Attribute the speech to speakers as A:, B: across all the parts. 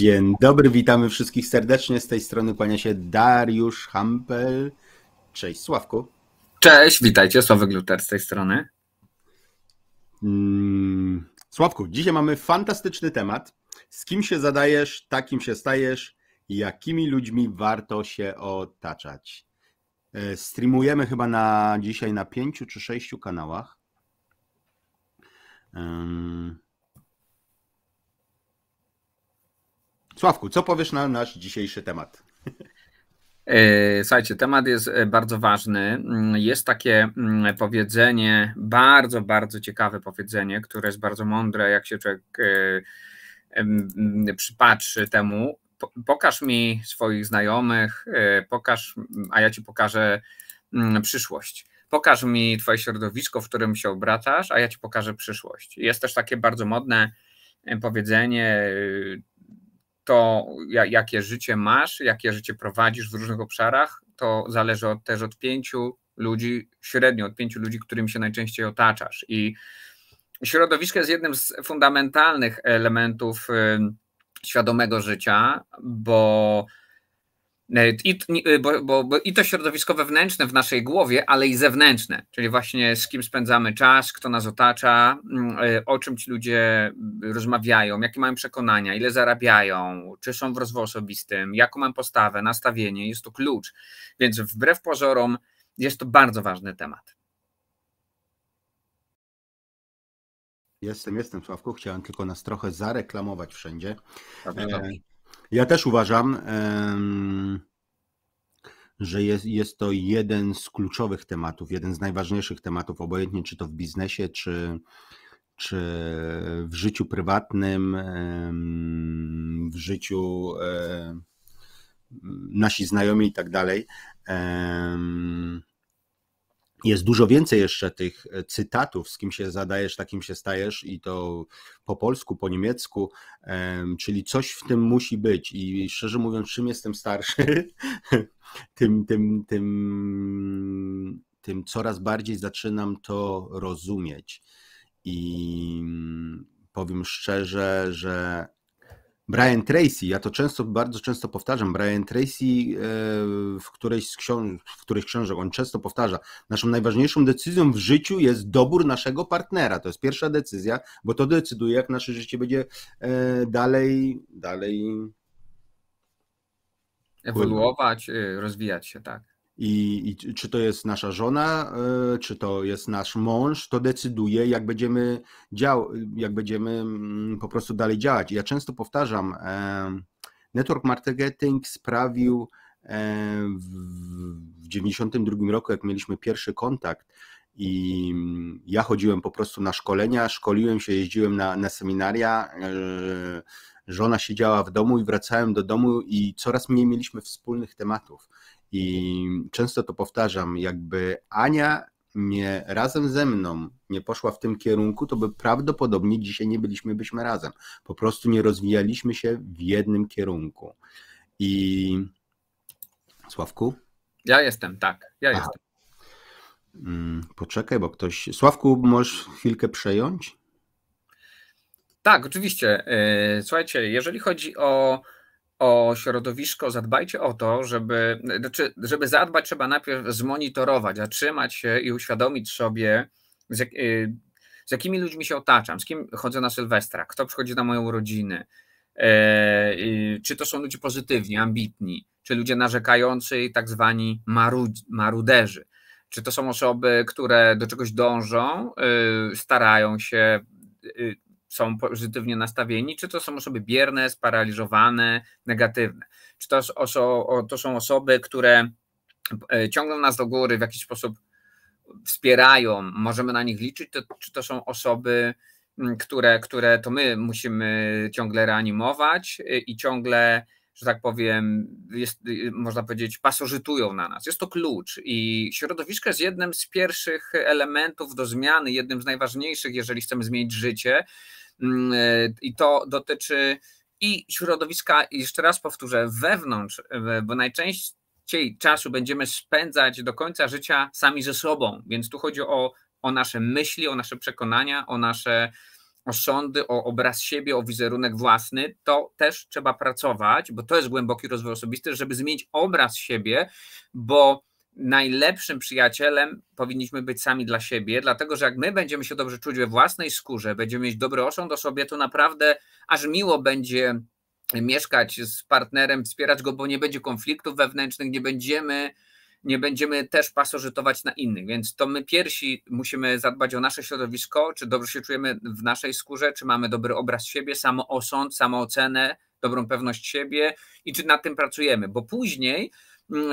A: Dzień dobry, witamy wszystkich serdecznie. Z tej strony kłania się Dariusz Hampel. Cześć Sławku.
B: Cześć, witajcie, Sławek Luter z tej strony.
A: Mm, Sławku, dzisiaj mamy fantastyczny temat. Z kim się zadajesz, takim się stajesz, jakimi ludźmi warto się otaczać. E, streamujemy chyba na dzisiaj na pięciu czy sześciu kanałach. Sławku, co powiesz
B: na nasz dzisiejszy temat? E, słuchajcie, temat jest e, bardzo ważny. Mm, jest takie mm, powiedzenie, bardzo, bardzo ciekawe powiedzenie, które jest bardzo mądre, jak się człowiek e, mm, przypatrzy temu. Pokaż mi swoich znajomych, pokaż, a ja ci pokażę przyszłość. Pokaż mi twoje środowisko, w którym się obracasz, a ja ci pokażę przyszłość. Jest też takie bardzo modne powiedzenie, to, jakie życie masz, jakie życie prowadzisz w różnych obszarach, to zależy od, też od pięciu ludzi, średnio od pięciu ludzi, którym się najczęściej otaczasz. I środowisko jest jednym z fundamentalnych elementów świadomego życia, bo E, I, e, bo, bo, bo I to środowisko wewnętrzne w naszej głowie, ale i zewnętrzne, czyli właśnie z kim spędzamy czas, kto nas otacza, mm, e, o czym ci ludzie rozmawiają, jakie mają przekonania, ile zarabiają, czy są w rozwoju osobistym, jaką mam postawę, nastawienie, jest to klucz. Więc wbrew pozorom jest
A: to bardzo ważny temat. Jestem, jestem Sławku. Chciałem tylko nas trochę zareklamować wszędzie. Dobrze, dobrze. Ja też uważam, że jest, jest to jeden z kluczowych tematów, jeden z najważniejszych tematów, obojętnie czy to w biznesie, czy, czy w życiu prywatnym, w życiu e, nasi znajomi i tak dalej jest dużo więcej jeszcze tych e, cytatów, z kim się zadajesz, takim się stajesz, i to po polsku, po niemiecku, czyli coś w tym musi być. I szczerze mówiąc, czym jestem starszy, tym, tym, tym, tym coraz bardziej zaczynam to rozumieć. I powiem szczerze, że Brian Tracy, ja to często, bardzo często powtarzam, Brian Tracy e, w którejś z w których książek, on często powtarza, naszą najważniejszą decyzją w życiu jest dobór naszego partnera. To jest pierwsza decyzja, bo to decyduje, jak nasze życie będzie e, dalej, dalej ewoluować,
B: e, rozwijać się, tak.
A: I, I, czy to jest nasza żona, e, czy to jest nasz mąż, to decyduje, jak będziemy, dział, jak będziemy mm, po prostu dalej działać. Ja często powtarzam, e, network marketing sprawił e, w 1992 roku, jak mieliśmy pierwszy kontakt, i mm, ja chodziłem po prostu na szkolenia, szkoliłem się, jeździłem na, na seminaria. Żona siedziała w domu i wracałem do domu, i coraz mniej mieliśmy wspólnych tematów. I często to powtarzam, jakby Ania nie razem ze mną nie poszła w tym kierunku, to by prawdopodobnie dzisiaj nie byliśmy byśmy razem. Po prostu nie rozwijaliśmy się w jednym kierunku. I Sławku?
B: Ja jestem, tak. Ja Aha. jestem.
A: Mm, poczekaj, bo ktoś. Sławku, możesz chwilkę przejąć?
B: Tak, oczywiście. Y, słuchajcie, jeżeli chodzi o o środowisko, zadbajcie o to, żeby, znaczy, żeby zadbać, trzeba najpierw zmonitorować, zatrzymać się i uświadomić sobie, z, jak, y, z jakimi ludźmi się otaczam, z kim chodzę na Sylwestra, kto przychodzi na moją rodzinę, e, czy to są ludzie pozytywni, ambitni, czy ludzie narzekający i tak zwani marud maruderzy. Czy to są osoby, które do czegoś dążą, y, starają się, y, są pozytywnie nastawieni, czy to są osoby bierne, sparaliżowane, negatywne. Czy to, oso, to są osoby, które e, ciągną nas do góry, w jakiś sposób wspierają, możemy na nich liczyć, to, czy to są osoby, które, które to my musimy ciągle reanimować e, i ciągle, że tak powiem, jest, e, można powiedzieć, pasożytują na nas. Jest to klucz i środowisko jest jednym z pierwszych elementów do zmiany, jednym z najważniejszych, jeżeli chcemy zmienić życie, Mm, e, i to dotyczy i środowiska, i jeszcze raz powtórzę, wewnątrz, e, bo najczęściej czasu będziemy spędzać do końca życia sami ze sobą, więc tu chodzi o, o nasze myśli, o nasze przekonania, o nasze osądy, o obraz siebie, o wizerunek własny, to też trzeba pracować, bo to jest głęboki rozwój osobisty, żeby zmienić obraz siebie, bo najlepszym przyjacielem powinniśmy być sami dla siebie, dlatego że jak my będziemy się dobrze czuć we własnej skórze, będziemy mieć dobry osąd o sobie, to naprawdę aż miło będzie mieszkać z partnerem, wspierać go, bo nie będzie konfliktów wewnętrznych, nie będziemy nie będziemy też pasożytować na innych, więc to my pierwsi musimy zadbać o nasze środowisko, czy dobrze się czujemy w naszej skórze, czy mamy dobry obraz siebie, samoosąd, samoocenę, dobrą pewność siebie i czy nad tym pracujemy, bo później Mm,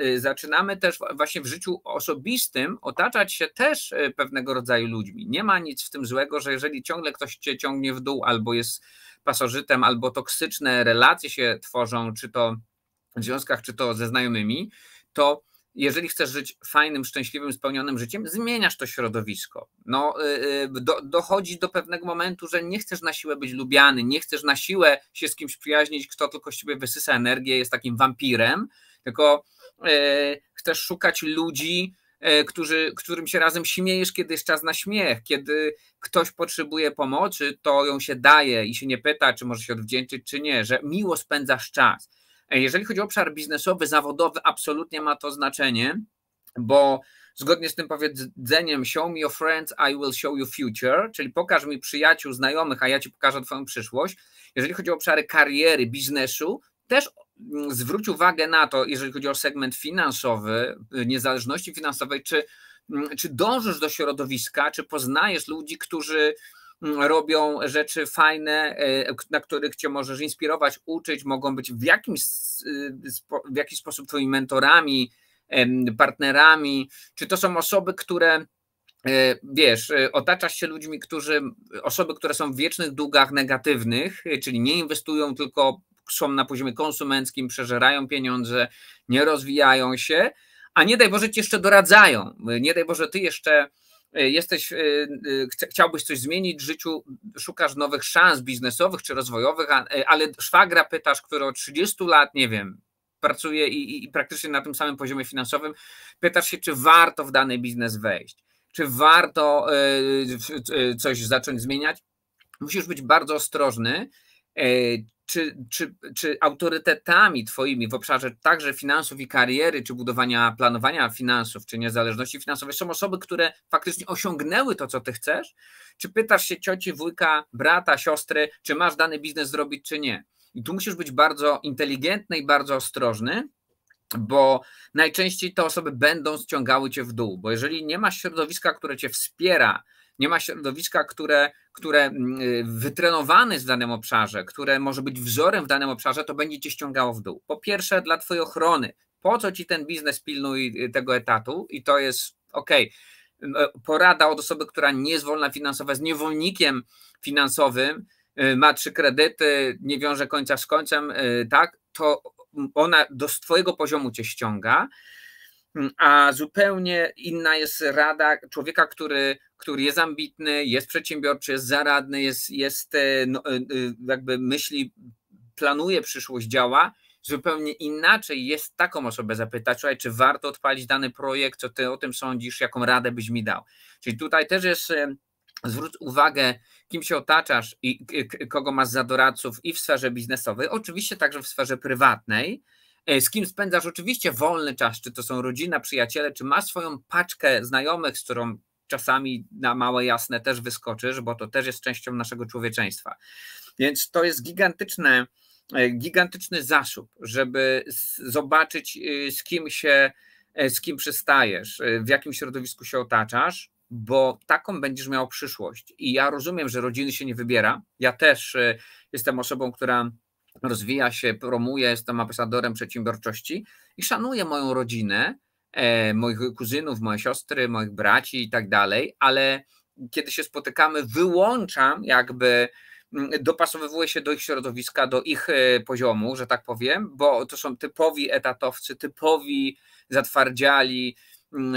B: y, zaczynamy też właśnie w życiu osobistym otaczać się też y, pewnego rodzaju ludźmi. Nie ma nic w tym złego, że jeżeli ciągle ktoś cię ciągnie w dół albo jest pasożytem, albo toksyczne relacje się tworzą, czy to w związkach, czy to ze znajomymi, to jeżeli chcesz żyć fajnym, szczęśliwym, spełnionym życiem, zmieniasz to środowisko. No, y, do, dochodzi do pewnego momentu, że nie chcesz na siłę być lubiany, nie chcesz na siłę się z kimś przyjaźnić, kto tylko z ciebie wysysa energię, jest takim wampirem, tylko e, chcesz szukać ludzi, e, którzy, którym się razem śmiejesz, kiedy jest czas na śmiech, kiedy ktoś potrzebuje pomocy, to ją się daje i się nie pyta, czy może się odwdzięczyć, czy nie, że miło spędzasz czas. E, jeżeli chodzi o obszar biznesowy, zawodowy, absolutnie ma to znaczenie, bo zgodnie z tym powiedzeniem show me your friends, I will show you future, czyli pokaż mi przyjaciół, znajomych, a ja ci pokażę twoją przyszłość. Jeżeli chodzi o obszary kariery, biznesu, też mm, zwróć uwagę na to, jeżeli chodzi o segment finansowy, y, niezależności finansowej, czy, mm, czy dążysz do środowiska, czy poznajesz ludzi, którzy mm, robią rzeczy fajne, e, na których cię możesz inspirować, uczyć, mogą być w, jakimś, y, w jakiś sposób twoimi mentorami, partnerami, czy to są osoby, które e, wiesz, e, otaczasz się ludźmi, którzy, osoby, które są w wiecznych długach negatywnych, czyli nie inwestują, tylko są na poziomie konsumenckim, przeżerają pieniądze, nie rozwijają się, a nie daj Boże ci jeszcze doradzają. Nie daj Boże, ty jeszcze e, jesteś, e, e, chciałbyś coś zmienić w życiu, szukasz nowych szans biznesowych czy rozwojowych, ale szwagra pytasz, który od 30 lat, nie wiem, pracuje i, i praktycznie na tym samym poziomie finansowym, pytasz się, czy warto w dany biznes wejść, czy warto coś zacząć zmieniać. Musisz być bardzo ostrożny, czy, czy, czy autorytetami Twoimi w obszarze także finansów i kariery, czy budowania planowania finansów, czy niezależności finansowej są osoby, które faktycznie osiągnęły to, co Ty chcesz? Czy pytasz się cioci, wujka, brata, siostry, czy masz dany biznes zrobić, czy nie? I tu musisz być bardzo inteligentny i bardzo ostrożny, bo najczęściej te osoby będą ściągały cię w dół, bo jeżeli nie masz środowiska, które cię wspiera nie ma środowiska, które, które mm, y, wytrenowane jest w danym obszarze, które może być wzorem w danym obszarze, to będzie cię ściągało w dół. Po pierwsze, dla twojej ochrony. Po co ci ten biznes pilnuje y, tego etatu? I to jest ok. E, porada od osoby, która nie jest wolna finansowa, jest niewolnikiem finansowym, y, ma trzy kredyty, nie wiąże końca z końcem, tak? To ona do swojego poziomu cię ściąga. Mm, a zupełnie inna jest rada człowieka, który, który jest ambitny, jest przedsiębiorczy, jest zaradny, jest, jest e, no, e, e, jakby myśli, planuje przyszłość, działa. Zupełnie inaczej jest taką osobę zapytać, słuchaj, czy warto odpalić dany projekt, co ty o tym sądzisz, jaką radę byś mi dał. Czyli tutaj też jest zwróć uwagę, kim się otaczasz i kogo masz za doradców i w sferze biznesowej, oczywiście także w sferze prywatnej, E, z kim spędzasz oczywiście wolny czas, czy to są rodzina, przyjaciele, czy masz swoją paczkę znajomych, z którą czasami na małe jasne też wyskoczysz, bo to też jest częścią naszego człowieczeństwa. Więc to jest gigantyczne, e, gigantyczny zasób, żeby zobaczyć, y, z kim się, e, z kim przystajesz, y, w jakim środowisku się otaczasz, bo taką będziesz miał przyszłość. I ja rozumiem, że rodziny się nie wybiera. Ja też y, jestem osobą, która rozwija się, promuje, jestem ambasadorem przedsiębiorczości i szanuję moją rodzinę, e, moich kuzynów, moje siostry, moich braci i tak dalej, ale kiedy się spotykamy, wyłączam jakby mm, dopasowywuję się do ich środowiska, do ich e, poziomu, że tak powiem, bo to są typowi etatowcy, typowi zatwardziali, Mm,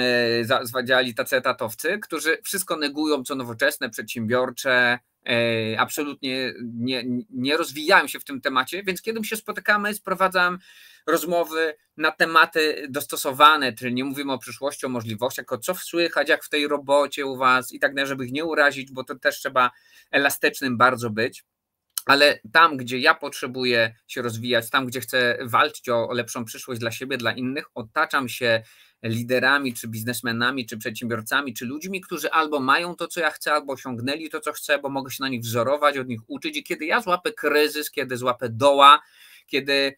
B: e, zwadziali tacy etatowcy, którzy wszystko negują, co nowoczesne, przedsiębiorcze, e, absolutnie nie, nie się w tym temacie, więc kiedy się spotykamy, sprowadzam rozmowy na tematy dostosowane, czyli nie mówimy o przyszłości, o możliwościach, o co słychać, jak w tej robocie u was i tak dalej, żeby ich nie urazić, bo to też trzeba elastycznym bardzo być ale tam, gdzie ja potrzebuję się rozwijać, tam, gdzie chcę walczyć o, lepszą przyszłość dla siebie, dla innych, otaczam się liderami, czy biznesmenami, czy przedsiębiorcami, czy ludźmi, którzy albo mają to, co ja chcę, albo osiągnęli to, co chcę, bo mogę się na nich wzorować, od nich uczyć. I kiedy ja złapę kryzys, kiedy złapę doła, kiedy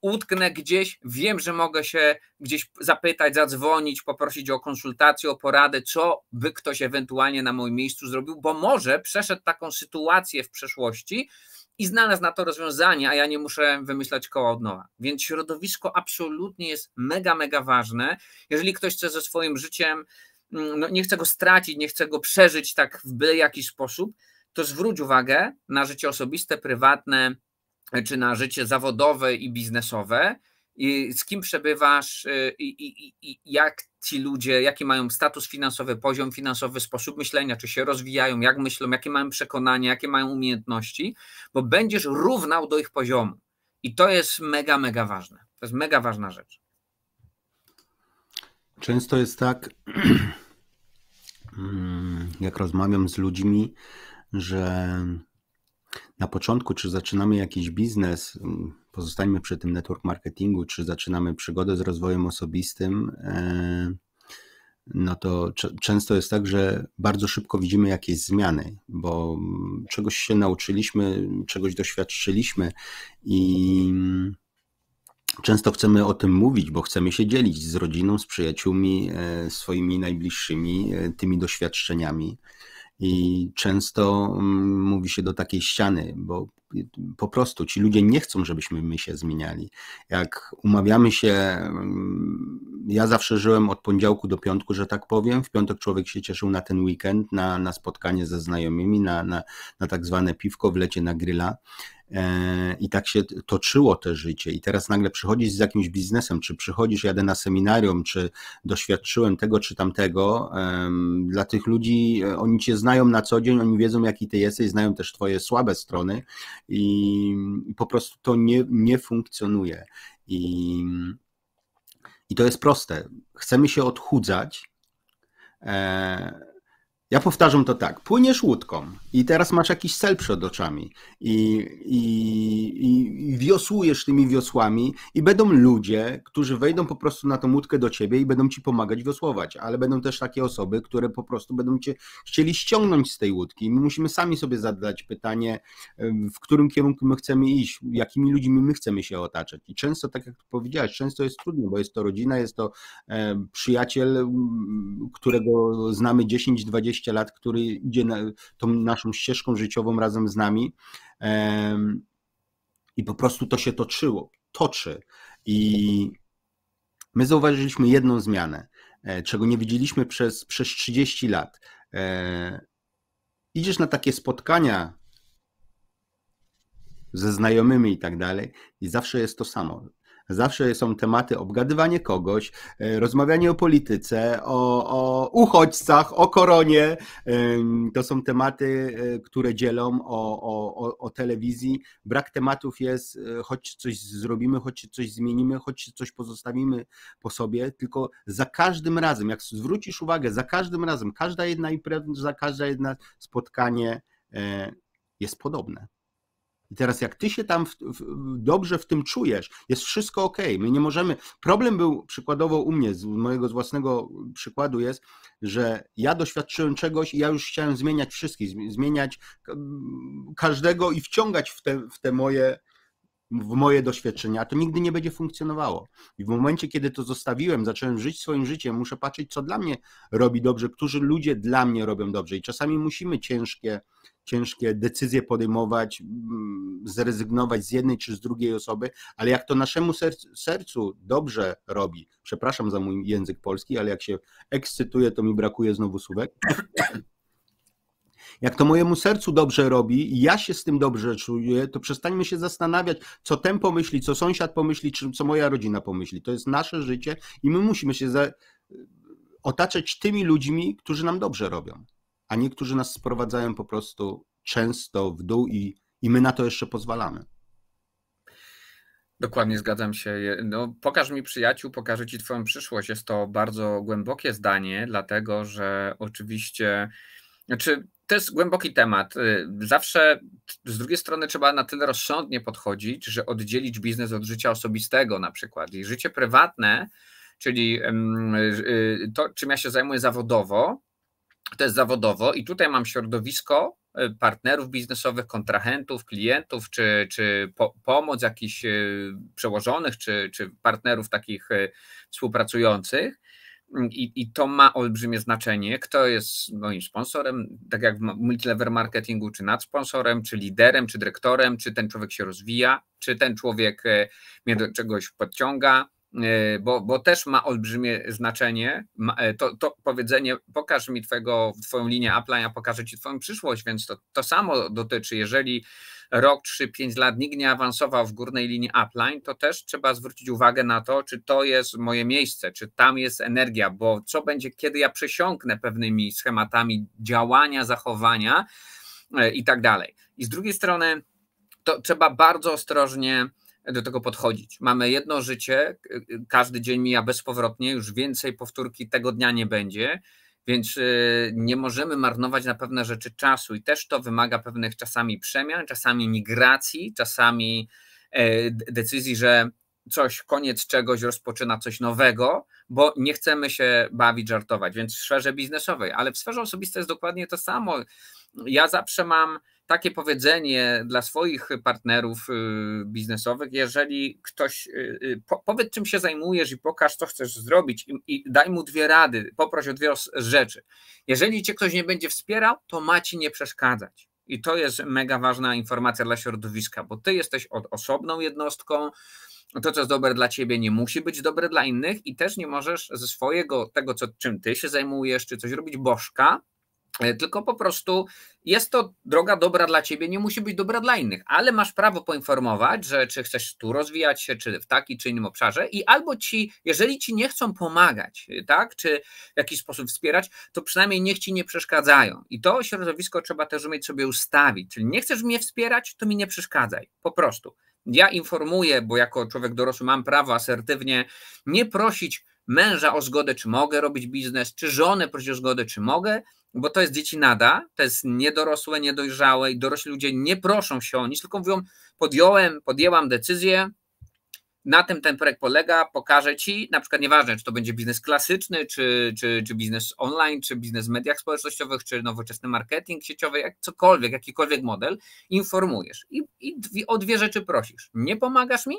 B: utknę gdzieś, wiem, że mogę się gdzieś zapytać, zadzwonić, poprosić o konsultację, o poradę, co by ktoś ewentualnie na moim miejscu zrobił, bo może przeszedł taką sytuację w przeszłości i znalazł na to rozwiązanie, a ja nie muszę wymyślać koła od nowa. Więc środowisko absolutnie jest mega, mega ważne. Jeżeli ktoś chce ze swoim życiem, mm, no nie chce go stracić, nie chce go przeżyć tak w byle jakiś sposób, to zwróć uwagę na życie osobiste, prywatne, czy na życie zawodowe i biznesowe, i z kim przebywasz y, i, i, i, jak ci ludzie, jaki mają status finansowy, poziom finansowy, sposób myślenia, czy się rozwijają, jak myślą, jakie mają przekonania, jakie mają umiejętności, bo będziesz równał do ich poziomu. I to jest mega, mega ważne. To jest mega ważna rzecz.
A: Często jest tak, mm, jak rozmawiam z ludźmi, że na początku, czy zaczynamy jakiś biznes, pozostańmy przy tym network marketingu, czy zaczynamy przygodę z rozwojem osobistym, e, no to często jest tak, że bardzo szybko widzimy jakieś zmiany, bo czegoś się nauczyliśmy, czegoś doświadczyliśmy i często chcemy o tym mówić, bo chcemy się dzielić z rodziną, z przyjaciółmi, e, swoimi najbliższymi e, tymi doświadczeniami. I często mm, mówi się do takiej ściany, bo po prostu ci ludzie nie chcą, żebyśmy my się zmieniali. Jak umawiamy się, mm, ja zawsze żyłem od poniedziałku do piątku, że tak powiem. W piątek człowiek się cieszył na ten weekend, na, na spotkanie ze znajomymi, na, na, na tak zwane piwko, w lecie na grilla E, I tak się toczyło te życie. I teraz nagle przychodzisz z jakimś biznesem, czy przychodzisz, jadę na seminarium, czy doświadczyłem tego, czy tamtego. Dla tych ludzi, e, oni cię znają na co dzień, oni wiedzą, jaki ty jesteś, znają też twoje słabe strony i po prostu to nie, nie funkcjonuje. I, I to jest proste. Chcemy się odchudzać. E, ja powtarzam to tak. Płyniesz łódką i teraz masz jakiś cel przed oczami i, i, i, wiosłujesz tymi wiosłami i będą ludzie, którzy wejdą po prostu na tą łódkę do ciebie i będą ci pomagać wiosłować, ale będą też takie osoby, które po prostu będą cię chcieli ściągnąć z tej łódki. I my musimy sami sobie zadać pytanie, w którym kierunku my chcemy iść, jakimi ludźmi my chcemy się otaczać. I często, tak jak powiedziałeś, często jest trudno, bo jest to rodzina, jest to przyjaciel, którego znamy 10-20 20 lat, który idzie na, tą naszą ścieżką życiową razem z nami. I po prostu to się toczyło, toczy. I my zauważyliśmy jedną zmianę, e, czego nie widzieliśmy przez, przez 30 lat. E, idziesz na takie spotkania ze znajomymi i tak dalej, i zawsze jest to samo. Zawsze są tematy obgadywanie kogoś, e, rozmawianie o polityce, o, o uchodźcach, o koronie. To są tematy, e, które dzielą o, o, o telewizji. Brak tematów jest, e, choć coś zrobimy, choć coś zmienimy, choć coś pozostawimy po sobie, tylko za każdym razem, jak zwrócisz uwagę, za każdym razem, każda jedna impreza, każde jedno spotkanie jest podobne. I teraz jak ty się tam w, w, dobrze w tym czujesz, jest wszystko ok. My nie możemy. Problem był przykładowo u mnie, z mojego własnego przykładu jest, że ja doświadczyłem czegoś i ja już chciałem zmieniać wszystkich, zmieniać każdego i wciągać w te, w te moje w moje doświadczenia, a to nigdy nie będzie funkcjonowało. I w momencie, kiedy to zostawiłem, zacząłem żyć swoim życiem, muszę patrzeć, co dla mnie robi dobrze, którzy ludzie dla mnie robią dobrze. I czasami musimy ciężkie, ciężkie decyzje podejmować, zrezygnować z jednej czy z drugiej osoby, ale jak to naszemu sercu dobrze robi, przepraszam za mój język polski, ale jak się ekscytuję, to mi brakuje znowu słówek. Jak to mojemu sercu dobrze robi i ja się z tym dobrze czuję, to przestańmy się zastanawiać, co ten pomyśli, co sąsiad pomyśli, czy co moja rodzina pomyśli. To jest nasze życie i my musimy się za... otaczać tymi ludźmi, którzy nam dobrze robią a niektórzy nas sprowadzają po prostu często w dół i, i my na to jeszcze pozwalamy. Dokładnie
B: zgadzam się. No, pokaż mi przyjaciół, pokażę ci Twoją przyszłość. Jest to bardzo głębokie zdanie, dlatego że oczywiście, znaczy, to jest głęboki temat. Y, zawsze z drugiej strony trzeba na tyle rozsądnie podchodzić, że oddzielić biznes od życia osobistego na przykład. I życie prywatne, czyli mm, y, y, to, czym ja się zajmuję zawodowo, to jest zawodowo i tutaj mam środowisko y, partnerów biznesowych, kontrahentów, klientów, czy, czy po, pomoc jakichś y, przełożonych, czy, czy partnerów takich y, współpracujących. Mm, I, I, to ma olbrzymie znaczenie, kto jest moim sponsorem, tak jak w multilevel marketingu, czy nadsponsorem, czy liderem, czy dyrektorem, czy ten człowiek się rozwija, czy ten człowiek mnie do czegoś podciąga, E, bo, bo też ma olbrzymie znaczenie. E, to, to powiedzenie, pokaż mi twojego, twoją linię upline, a pokażę ci twoją przyszłość, więc to, to samo dotyczy. Jeżeli rok, trzy, pięć lat nikt nie awansował w górnej linii upline, to też trzeba zwrócić uwagę na to, czy to jest moje miejsce, czy tam jest energia, bo co będzie, kiedy ja przesiąknę pewnymi schematami działania, zachowania e, i tak dalej. I z drugiej strony, to trzeba bardzo ostrożnie do tego podchodzić. Mamy jedno życie, każdy dzień mija bezpowrotnie, już więcej powtórki tego dnia nie będzie, więc y, nie możemy marnować na pewne rzeczy czasu i też to wymaga pewnych czasami przemian, czasami migracji, czasami e, decyzji, że coś, koniec czegoś, rozpoczyna coś nowego, bo nie chcemy się bawić, żartować, więc w sferze biznesowej, ale w sferze osobistej jest dokładnie to samo. Ja zawsze mam takie powiedzenie dla swoich partnerów y, biznesowych, jeżeli ktoś, y, y, po, powiedz czym się zajmujesz i pokaż, co chcesz zrobić i, i daj mu dwie rady, poproś o dwie rzeczy. Jeżeli cię ktoś nie będzie wspierał, to ma ci nie przeszkadzać. I to jest mega ważna informacja dla środowiska, bo ty jesteś od osobną jednostką. To, co jest dobre dla ciebie, nie musi być dobre dla innych, i też nie możesz ze swojego, tego, co, czym ty się zajmujesz, czy coś robić bożka, E, tylko po prostu jest to droga dobra dla ciebie, nie musi być dobra dla innych, ale masz prawo poinformować, że czy chcesz tu rozwijać się, czy w taki czy innym obszarze, i albo ci, jeżeli ci nie chcą pomagać, y, tak, czy w jakiś sposób wspierać, to przynajmniej niech ci nie przeszkadzają. I to środowisko trzeba też umieć sobie ustawić. Czyli nie chcesz mnie wspierać, to mi nie przeszkadzaj. Po prostu. Ja informuję, bo jako człowiek dorosły mam prawo asertywnie nie prosić męża o zgodę, czy mogę robić biznes, czy żonę prosić o zgodę, czy mogę bo to jest dzieci nada, to jest niedorosłe, niedojrzałe i dorośli ludzie nie proszą się o nic, tylko mówią podjąłem, podjęłam decyzję, na tym ten projekt polega, pokażę Ci, na przykład nieważne, czy to będzie biznes klasyczny, czy, czy, czy biznes online, czy biznes w mediach społecznościowych, czy nowoczesny marketing sieciowy, jak cokolwiek, jakikolwiek model, informujesz i, i o dwie rzeczy prosisz. Nie pomagasz mi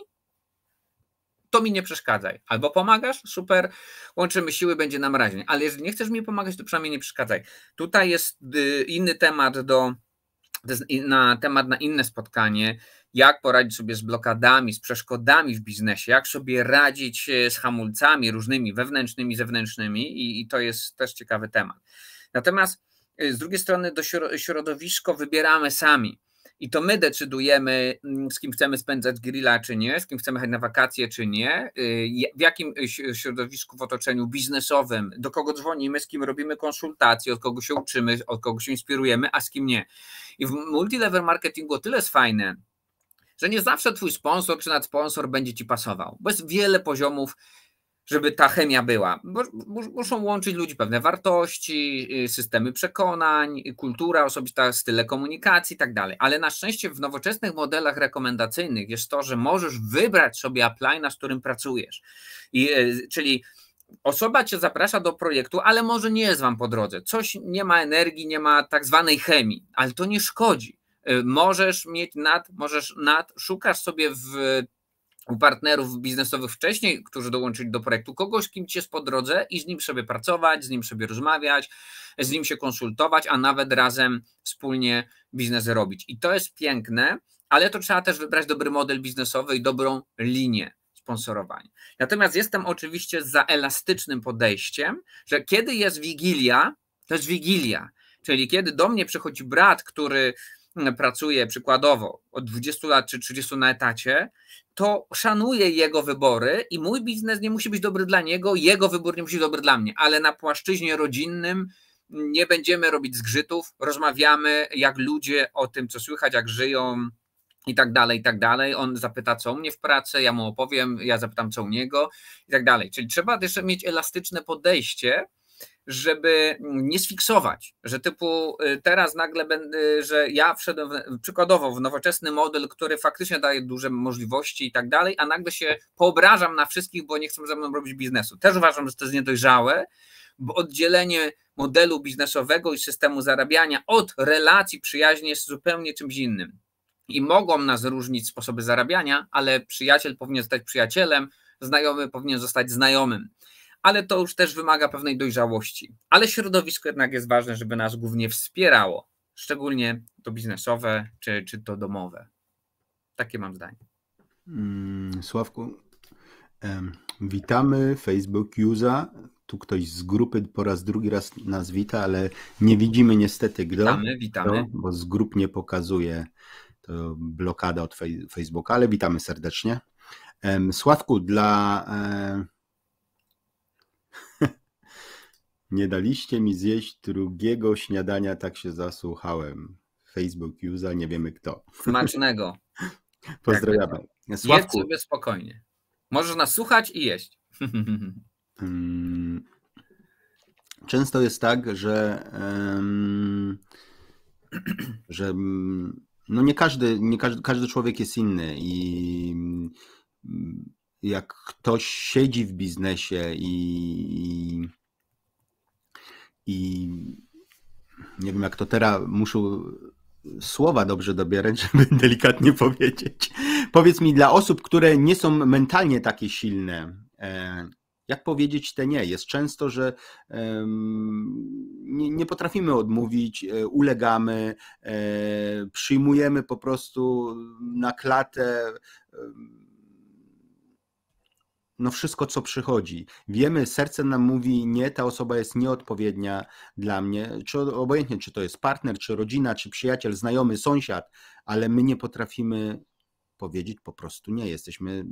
B: to mi nie przeszkadzaj. Albo pomagasz, super, łączymy siły, będzie nam raźniej. Ale jeżeli nie chcesz mi pomagać, to przynajmniej nie przeszkadzaj. Tutaj jest y, inny temat do, na temat na inne spotkanie, jak poradzić sobie z blokadami, z przeszkodami w biznesie, jak sobie radzić y, z hamulcami różnymi, wewnętrznymi, zewnętrznymi i, i to jest też ciekawy temat. Natomiast y, z drugiej strony do środowisko wybieramy sami i to my decydujemy, mm, z kim chcemy spędzać grilla, czy nie, z kim chcemy jechać na wakacje, czy nie, y, w jakim y, środowisku, w otoczeniu biznesowym, do kogo dzwonimy, z kim robimy konsultacje, od kogo się uczymy, od kogo się inspirujemy, a z kim nie. I w multilevel marketingu o tyle jest fajne, że nie zawsze twój sponsor czy nadsponsor będzie ci pasował, bo jest wiele poziomów żeby ta chemia była. Muszą łączyć ludzi pewne wartości, y, systemy przekonań, y, kultura osobista, style komunikacji i tak dalej. Ale na szczęście w nowoczesnych modelach rekomendacyjnych jest to, że możesz wybrać sobie applina, z którym pracujesz. I, y, czyli osoba cię zaprasza do projektu, ale może nie jest wam po drodze. Coś nie ma energii, nie ma tak zwanej chemii, ale to nie szkodzi. Możesz mieć nad, możesz nad, szukasz sobie w u partnerów biznesowych wcześniej, którzy dołączyli do projektu, kogoś, kim ci jest po drodze i z nim sobie pracować, z nim sobie rozmawiać, z nim się konsultować, a nawet razem wspólnie biznes robić. I to jest piękne, ale to trzeba też wybrać dobry model biznesowy i dobrą linię sponsorowania. Natomiast jestem oczywiście za elastycznym podejściem, że kiedy jest wigilia, to jest wigilia. Czyli kiedy do mnie przychodzi brat, który pracuje przykładowo od 20 lat czy 30 na etacie, to szanuję jego wybory i mój biznes nie musi być dobry dla niego, jego wybór nie musi być dobry dla mnie, ale na płaszczyźnie rodzinnym nie będziemy robić zgrzytów, rozmawiamy jak ludzie o tym, co słychać, jak żyją, i tak dalej, i tak dalej. On zapyta, co u mnie w pracy, ja mu opowiem, ja zapytam, co u niego, i tak dalej. Czyli trzeba też mieć elastyczne podejście żeby mm, nie sfiksować, że typu y, teraz nagle będę, y, że ja wszedłem w, przykładowo w nowoczesny model, który faktycznie daje duże możliwości i tak dalej, a nagle się poobrażam na wszystkich, bo nie chcą ze mną robić biznesu. Też uważam, że to jest niedojrzałe, bo oddzielenie modelu biznesowego i systemu zarabiania od relacji przyjaźni jest zupełnie czymś innym. I mogą nas różnić sposoby zarabiania, ale przyjaciel powinien zostać przyjacielem, znajomy powinien zostać znajomym ale to już też wymaga pewnej dojrzałości. Ale środowisko jednak jest ważne, żeby nas głównie wspierało, szczególnie to biznesowe czy, czy to domowe. Takie mam zdanie.
A: Mm, Sławku, witamy Facebook user. Tu ktoś z grupy po raz drugi raz nas wita, ale nie widzimy niestety kto. Witamy, witamy. Kto, bo z grup nie pokazuje to blokada od Facebooka, ale witamy serdecznie. Sławku, dla e, Nie daliście mi zjeść drugiego śniadania, tak się zasłuchałem. Facebook user, nie wiemy kto.
B: Smacznego.
A: Pozdrawiamy. Tak. Sławku. Jedz
B: sobie spokojnie. Możesz nas słuchać i jeść.
A: Hmm. Często jest tak, że, że mm, no nie, każdy, nie każdy, każdy człowiek jest inny i mm, jak ktoś siedzi w biznesie i, i i nie wiem, jak to teraz muszę słowa dobrze dobierać, żeby delikatnie powiedzieć. Powiedz mi, dla osób, które nie są mentalnie takie silne, e, jak powiedzieć te nie? Jest często, że nie, potrafimy odmówić, e, ulegamy, e, przyjmujemy po prostu na klatę no wszystko, co przychodzi. Wiemy, serce nam mówi, nie, ta osoba jest nieodpowiednia dla mnie, czy obojętnie, czy to jest partner, czy rodzina, czy przyjaciel, znajomy, sąsiad, ale my nie potrafimy powiedzieć po prostu nie. Jesteśmy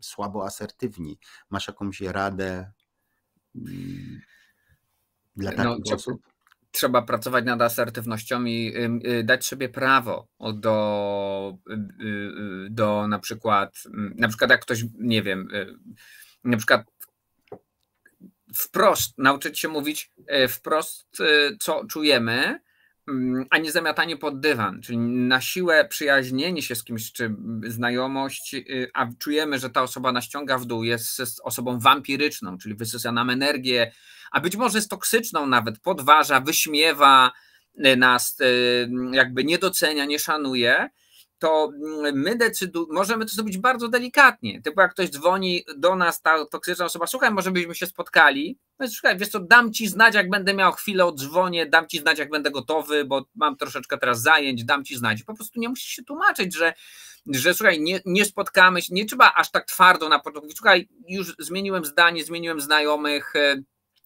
A: słabo asertywni. Masz jakąś radę mm,
B: dla no, takich no, osób? trzeba pracować nad asertywnością i y, dać sobie prawo do, y, y, do na przykład, mm, na przykład jak ktoś, nie wiem, na przykład wprost, nauczyć się mówić wprost, co czujemy, Mm, a nie zamiatanie pod dywan, czyli na siłę przyjaźnienie się z kimś, czy znajomość, y, a czujemy, że ta osoba naściąga w dół, jest osobą wampiryczną, czyli wysysa nam energię, a być może jest toksyczną nawet, podważa, wyśmiewa y, nas, y, jakby nie docenia, nie szanuje, to mm, my decydujemy, możemy to zrobić bardzo delikatnie. Typu jak ktoś dzwoni do nas, ta toksyczna osoba, słuchaj, może byśmy się spotkali. No i słuchaj, wiesz co, dam ci znać, jak będę miał chwilę, odzwonię, dam ci znać, jak będę gotowy, bo mam troszeczkę teraz zajęć, dam ci znać. Po prostu nie musisz się tłumaczyć, że, że słuchaj, nie, nie spotkamy się, nie trzeba aż tak twardo na początku, słuchaj, już zmieniłem zdanie, zmieniłem znajomych, e,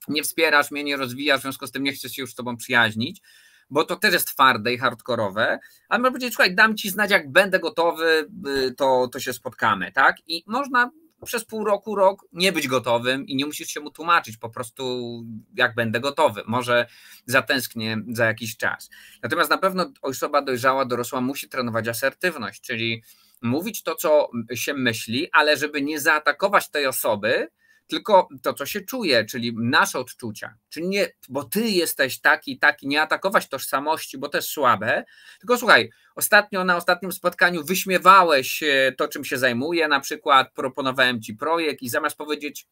B: nie wspierasz mnie, nie rozwijasz, w związku z tym nie chcę się już z tobą przyjaźnić bo to też jest twarde i hardkorowe, ale można powiedzieć, słuchaj, dam ci znać, jak będę gotowy, y, to, to się spotkamy, tak? I można przez pół roku, rok nie być gotowym i nie musisz się mu tłumaczyć, po prostu jak będę gotowy, może zatęsknię za jakiś czas. Natomiast na pewno osoba dojrzała, dorosła musi trenować asertywność, czyli mówić to, co się myśli, ale żeby nie zaatakować tej osoby, tylko to, co się czuje, czyli nasze odczucia. Czy nie, bo ty jesteś taki, taki, nie atakować tożsamości, bo też słabe. Tylko słuchaj, ostatnio na ostatnim spotkaniu wyśmiewałeś e, to, czym się zajmuję, na przykład proponowałem ci projekt i zamiast powiedzieć,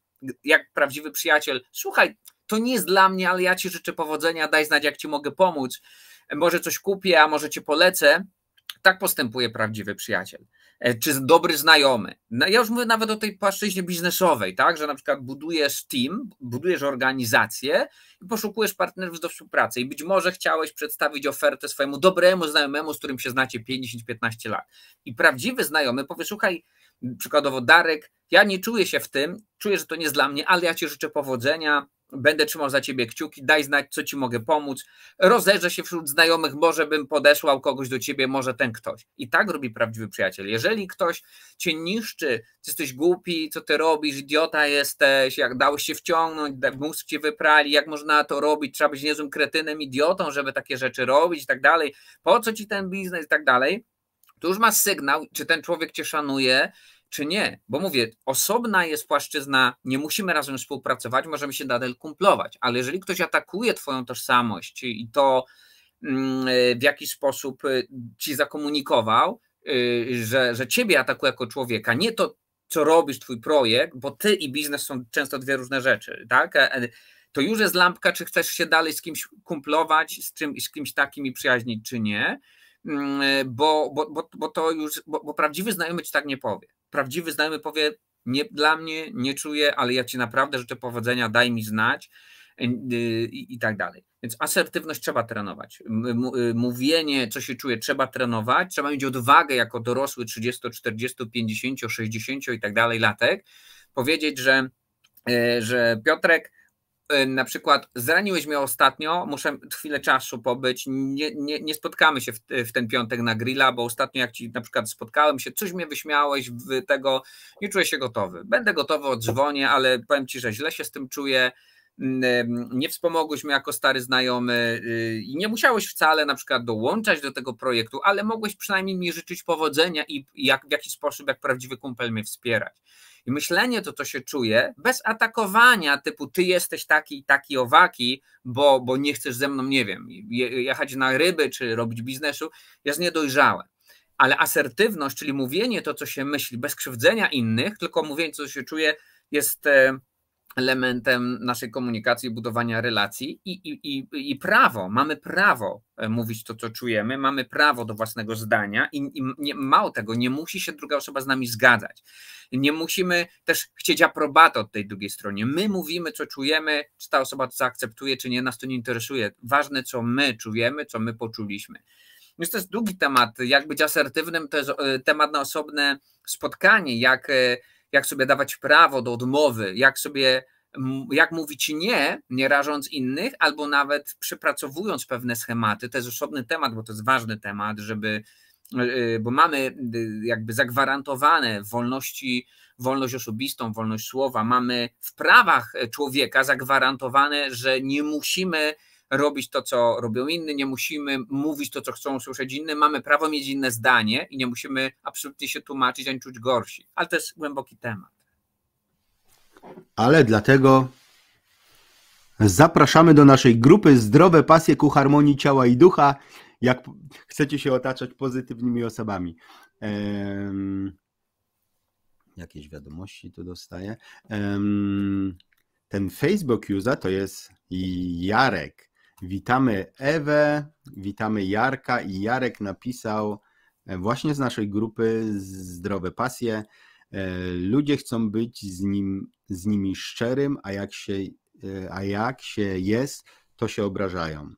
B: jak prawdziwy przyjaciel, słuchaj, to nie jest dla mnie, ale ja ci życzę powodzenia, daj znać, jak ci mogę pomóc. Może coś kupię, a może cię polecę. Tak postępuje prawdziwy przyjaciel. E, czy dobry znajomy. No, ja już mówię nawet o tej płaszczyźnie biznesowej, tak, że na przykład budujesz team, budujesz organizację i poszukujesz partnerów do współpracy i być może chciałeś przedstawić ofertę swojemu dobremu znajomemu, z którym się znacie 5-15 lat. I prawdziwy znajomy powie, słuchaj, przykładowo Darek, ja nie czuję się w tym, czuję, że to nie jest dla mnie, ale ja Ci życzę powodzenia, Będę trzymał za ciebie kciuki, daj znać, co ci mogę pomóc. Rozejrzę się wśród znajomych, może bym podeszła kogoś do ciebie, może ten ktoś. I tak robi prawdziwy przyjaciel. Jeżeli ktoś cię niszczy, ty jesteś głupi, co ty robisz, idiota jesteś, jak dałeś się wciągnąć, mózg cię wyprali, jak można to robić, trzeba być niezłym kretynem, idiotą, żeby takie rzeczy robić i tak dalej. Po co ci ten biznes i tak dalej? to już masz sygnał, czy ten człowiek cię szanuje, czy nie. Bo mówię, osobna jest płaszczyzna, nie musimy razem współpracować, możemy się nadal kumplować, ale jeżeli ktoś atakuje Twoją tożsamość i to mm, w jakiś sposób y, ci zakomunikował, y, że, że ciebie atakuje jako człowieka, nie to, co robisz, twój projekt, bo ty i biznes są często dwie różne rzeczy, tak? E, e, to już jest lampka, czy chcesz się dalej z kimś kumplować, z, czym, z kimś takim i przyjaźnić, czy nie, mm, y, bo, bo, bo, bo to już, bo, bo prawdziwy znajomy ci tak nie powie prawdziwy znajomy powie, nie dla mnie, nie czuję, ale ja ci naprawdę życzę powodzenia, daj mi znać y, y, i, i tak dalej. Więc asertywność trzeba trenować. Y, mówienie, co się czuje, trzeba trenować. Trzeba mieć odwagę jako dorosły 30, 40, 50, 60 i tak dalej latek, powiedzieć, że, że Piotrek, E, na przykład zraniłeś mnie ostatnio, muszę chwilę czasu pobyć, nie, nie, nie spotkamy się w, w, ten piątek na grilla, bo ostatnio jak ci na przykład spotkałem się, coś mnie wyśmiałeś w tego, nie czuję się gotowy. Będę gotowy, odzwonię, ale powiem ci, że źle się z tym czuję, mm, nie wspomogłeś mnie jako stary znajomy y, i nie musiałeś wcale na przykład dołączać do tego projektu, ale mogłeś przynajmniej mi życzyć powodzenia i jak, w jakiś sposób, jak prawdziwy kumpel mnie wspierać. I myślenie to to się czuje bez atakowania typu ty jesteś taki, taki, owaki, bo, bo nie chcesz ze mną, nie wiem, jechać na ryby czy robić biznesu, jest niedojrzałe. Ale asertywność, czyli mówienie to, co się myśli, bez krzywdzenia innych, tylko mówienie, co się czuje, jest e, elementem naszej komunikacji, budowania relacji i, i, i, i, prawo. Mamy prawo e, mówić to, co czujemy, mamy prawo do własnego zdania i, i nie, mało tego, nie musi się druga osoba z nami zgadzać. Nie musimy też chcieć aprobaty od tej drugiej strony. My mówimy, co czujemy, czy ta osoba to zaakceptuje, czy nie, nas to nie interesuje. Ważne, co my czujemy, co my poczuliśmy. Więc to jest drugi temat, jak być asertywnym, to jest e, temat na osobne spotkanie, jak e, jak sobie dawać prawo do odmowy, jak sobie jak mówić nie, nie rażąc innych, albo nawet przypracowując pewne schematy. To jest osobny temat, bo to jest ważny temat, żeby e, e, bo mamy jakby zagwarantowane wolności, wolność osobistą, wolność słowa, mamy w prawach człowieka zagwarantowane, że nie musimy robić to, co robią inni, nie musimy mówić to, co chcą usłyszeć inni, mamy prawo mieć inne zdanie i nie musimy absolutnie się tłumaczyć ani czuć gorsi. Ale to jest głęboki temat.
A: Ale dlatego zapraszamy do naszej grupy Zdrowe Pasje ku Harmonii Ciała i Ducha, jak chcecie się otaczać pozytywnymi osobami. jakieś wiadomości tu dostaję. ten Facebook user to jest Jarek. Witamy Ewę, witamy Jarka i Jarek napisał e, właśnie z naszej grupy Zdrowe Pasje. E, ludzie chcą być z, nim, z nimi szczerym, a jak, się, e, a jak się jest, to się obrażają.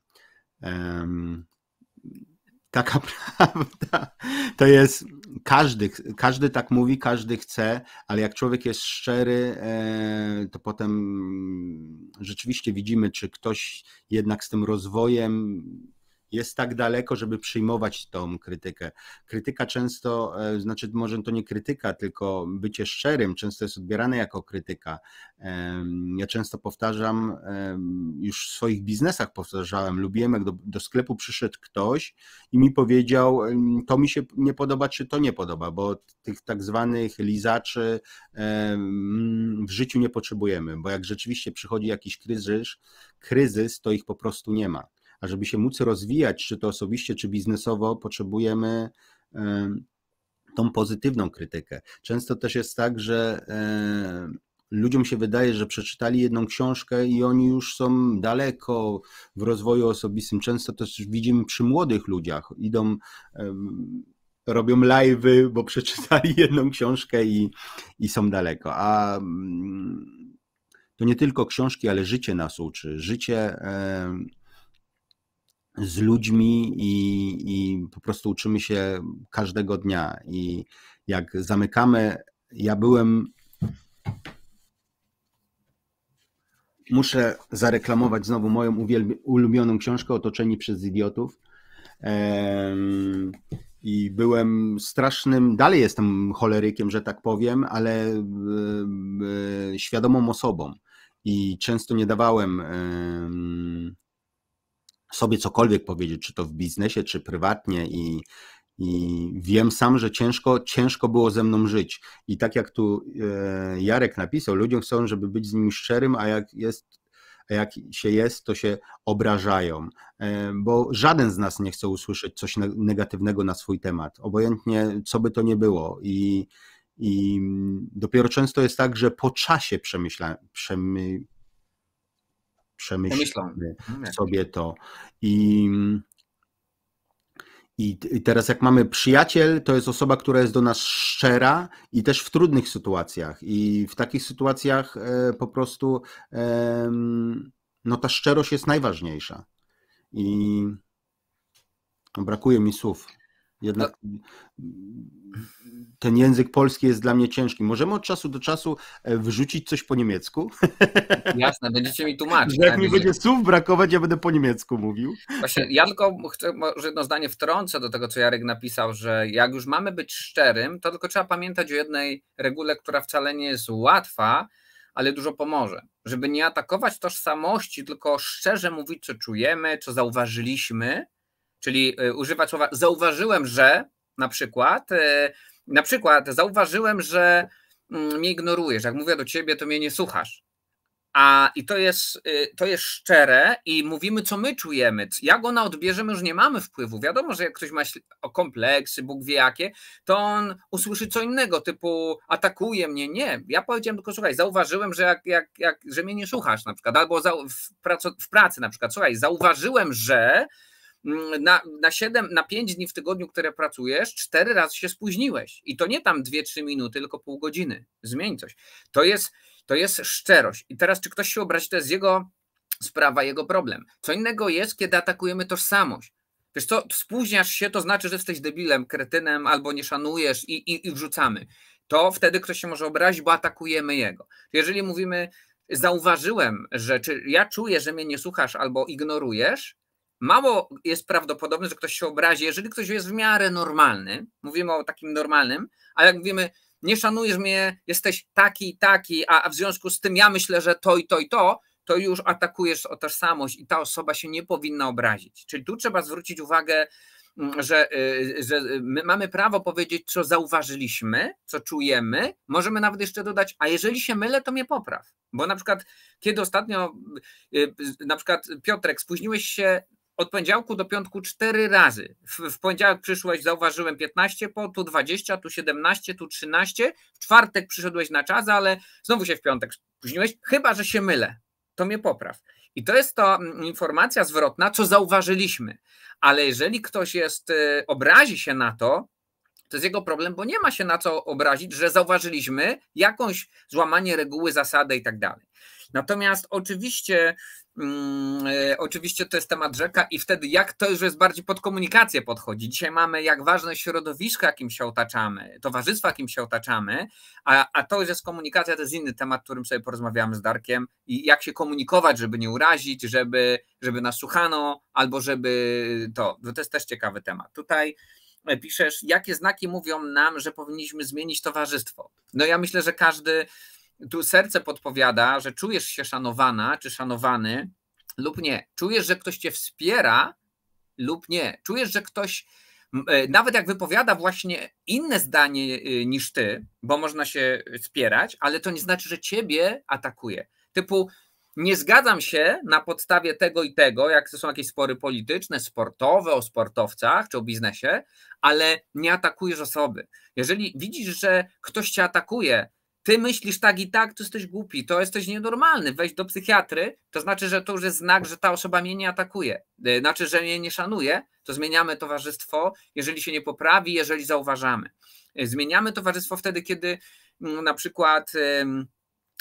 A: taka prawda to jest każdy, każdy tak mówi, każdy chce, ale jak człowiek jest szczery, e, to potem rzeczywiście widzimy, czy ktoś jednak z tym rozwojem jest tak daleko, żeby przyjmować tą krytykę. Krytyka często, e, znaczy może to nie krytyka, tylko bycie szczerym, często jest odbierane jako krytyka. Ja często powtarzam, już w swoich biznesach powtarzałem, lubiłem, jak do, do sklepu przyszedł ktoś i mi powiedział, to mi się nie podoba, czy to nie podoba, bo tych tak zwanych lizaczy w życiu nie potrzebujemy, bo jak rzeczywiście przychodzi jakiś kryzys, kryzys to ich po prostu nie ma a żeby się móc rozwijać, czy to osobiście, czy biznesowo, potrzebujemy tą pozytywną krytykę. Często też jest tak, że ludziom się wydaje, że przeczytali jedną książkę i oni już są daleko w rozwoju osobistym. Często też widzimy przy młodych ludziach, idą, robią live'y, bo przeczytali jedną książkę i, i są daleko. A mm, to nie tylko książki, ale życie nas uczy. Życie z ludźmi i, i po prostu uczymy się każdego dnia. I jak zamykamy, ja byłem. Muszę zareklamować znowu moją ulubioną książkę Otoczeni przez idiotów. i byłem strasznym, dalej jestem cholerykiem, że tak powiem, ale e, e, świadomą osobą i często nie dawałem sobie cokolwiek powiedzieć, czy to w biznesie, czy prywatnie i, i wiem sam, że ciężko, ciężko było ze mną żyć. I tak jak tu e, Jarek napisał, ludziom chcą, żeby być z nim szczerym, a jak jest a jak się jest, to się obrażają, e, bo żaden z nas nie chce usłyszeć coś negatywnego na swój temat, obojętnie co by to nie było. I, i dopiero często jest tak, że po czasie przemyśla, przemy, przemyślamy mm, sobie to. I, I teraz jak mamy przyjaciel, to jest osoba, która jest do nas szczera i też w trudnych sytuacjach. I w takich sytuacjach e, po prostu no ta szczerość jest najważniejsza. I brakuje mi słów. Jednak no. ten język polski jest dla mnie ciężki. Możemy od czasu do czasu e, wrzucić coś po niemiecku?
B: Jasne, będziecie mi tłumaczyć. Jak tak, mi będzie
A: słów brakować, ja będę po niemiecku mówił. Właśnie, ja
B: tylko chcę może jedno zdanie wtrącę do tego, co Jarek napisał, że jak już mamy być szczerym, to tylko trzeba pamiętać o jednej regule, która wcale nie jest łatwa, ale dużo pomoże. Żeby nie atakować tożsamości, tylko szczerze mówić, co czujemy, co zauważyliśmy, czyli y, używać słowa zauważyłem, że na przykład, y, na przykład zauważyłem, że mm, mnie ignorujesz, jak mówię do ciebie, to mnie nie słuchasz. A i to jest, y, to jest szczere i mówimy, co my czujemy. Jak ona odbierzemy, już nie mamy wpływu. Wiadomo, że jak ktoś ma kompleksy, Bóg wie jakie, to on usłyszy co innego, typu atakuje mnie. Nie, ja powiedziałem tylko, słuchaj, zauważyłem, że, jak, jak, jak, że mnie nie słuchasz na przykład, albo w pracy na przykład, słuchaj, zauważyłem, że Mm, na, na 7, na 5 dni w tygodniu, które pracujesz, 4 razy się spóźniłeś. I to nie tam 2-3 minuty, tylko pół godziny. Zmień coś. To jest, to jest szczerość. I teraz, czy ktoś się obrazi, to jest jego sprawa, jego problem. Co innego jest, kiedy atakujemy tożsamość. Wiesz co, spóźniasz się, to znaczy, że jesteś debilem, kretynem albo nie szanujesz i, i, i wrzucamy. To wtedy ktoś się może obrazić, bo atakujemy jego. Jeżeli mówimy, zauważyłem, że czy ja czuję, że mnie nie słuchasz albo ignorujesz, mało jest prawdopodobne, że ktoś się obrazi, jeżeli ktoś jest w miarę normalny, mówimy o takim normalnym, a jak mówimy, nie szanujesz mnie, jesteś taki, taki, a, a w związku z tym ja myślę, że to i to i to, to już atakujesz o tożsamość i ta osoba się nie powinna obrazić. Czyli tu trzeba zwrócić uwagę, mm, że, y, że y, my mamy prawo powiedzieć, co zauważyliśmy, co czujemy. Możemy nawet jeszcze dodać, a jeżeli się mylę, to mnie popraw. Bo na przykład, kiedy ostatnio, y, na przykład Piotrek, spóźniłeś się od poniedziałku do piątku cztery razy. W, w poniedziałek przyszłeś, zauważyłem 15 po, tu 20, tu 17, tu 13. W czwartek przyszedłeś na czas, ale znowu się w piątek spóźniłeś. Chyba, że się mylę, to mnie popraw. I to jest to mm, informacja zwrotna, co zauważyliśmy. Ale jeżeli ktoś jest, y, obrazi się na to, to jest jego problem, bo nie ma się na co obrazić, że zauważyliśmy jakąś złamanie reguły, zasady i tak dalej. Natomiast oczywiście Mm, e, oczywiście to jest temat rzeka i wtedy jak to już jest bardziej pod komunikację podchodzi. Dzisiaj mamy jak ważne środowisko, jakim się otaczamy, towarzystwa, jakim się otaczamy, a, a to już jest komunikacja, to jest inny temat, którym sobie porozmawiamy z Darkiem i jak się komunikować, żeby nie urazić, żeby, żeby nas słuchano albo żeby to, to jest też ciekawy temat. Tutaj e, piszesz, jakie znaki mówią nam, że powinniśmy zmienić towarzystwo. No ja myślę, że każdy tu serce podpowiada, że czujesz się szanowana czy szanowany lub nie. Czujesz, że ktoś cię wspiera lub nie. Czujesz, że ktoś e, nawet jak wypowiada właśnie inne zdanie e, niż ty, bo można się wspierać, ale to nie znaczy, że ciebie atakuje. Typu nie zgadzam się na podstawie tego i tego, jak to są jakieś spory polityczne, sportowe, o sportowcach czy o biznesie, ale nie atakujesz osoby. Jeżeli widzisz, że ktoś cię atakuje, ty myślisz tak i tak, to jesteś głupi, to jesteś nienormalny, wejdź do psychiatry, to znaczy, że to już jest znak, że ta osoba mnie nie atakuje, y, znaczy, że mnie nie szanuje, to zmieniamy towarzystwo, jeżeli się nie poprawi, jeżeli zauważamy. Y, zmieniamy towarzystwo wtedy, kiedy mm, na przykład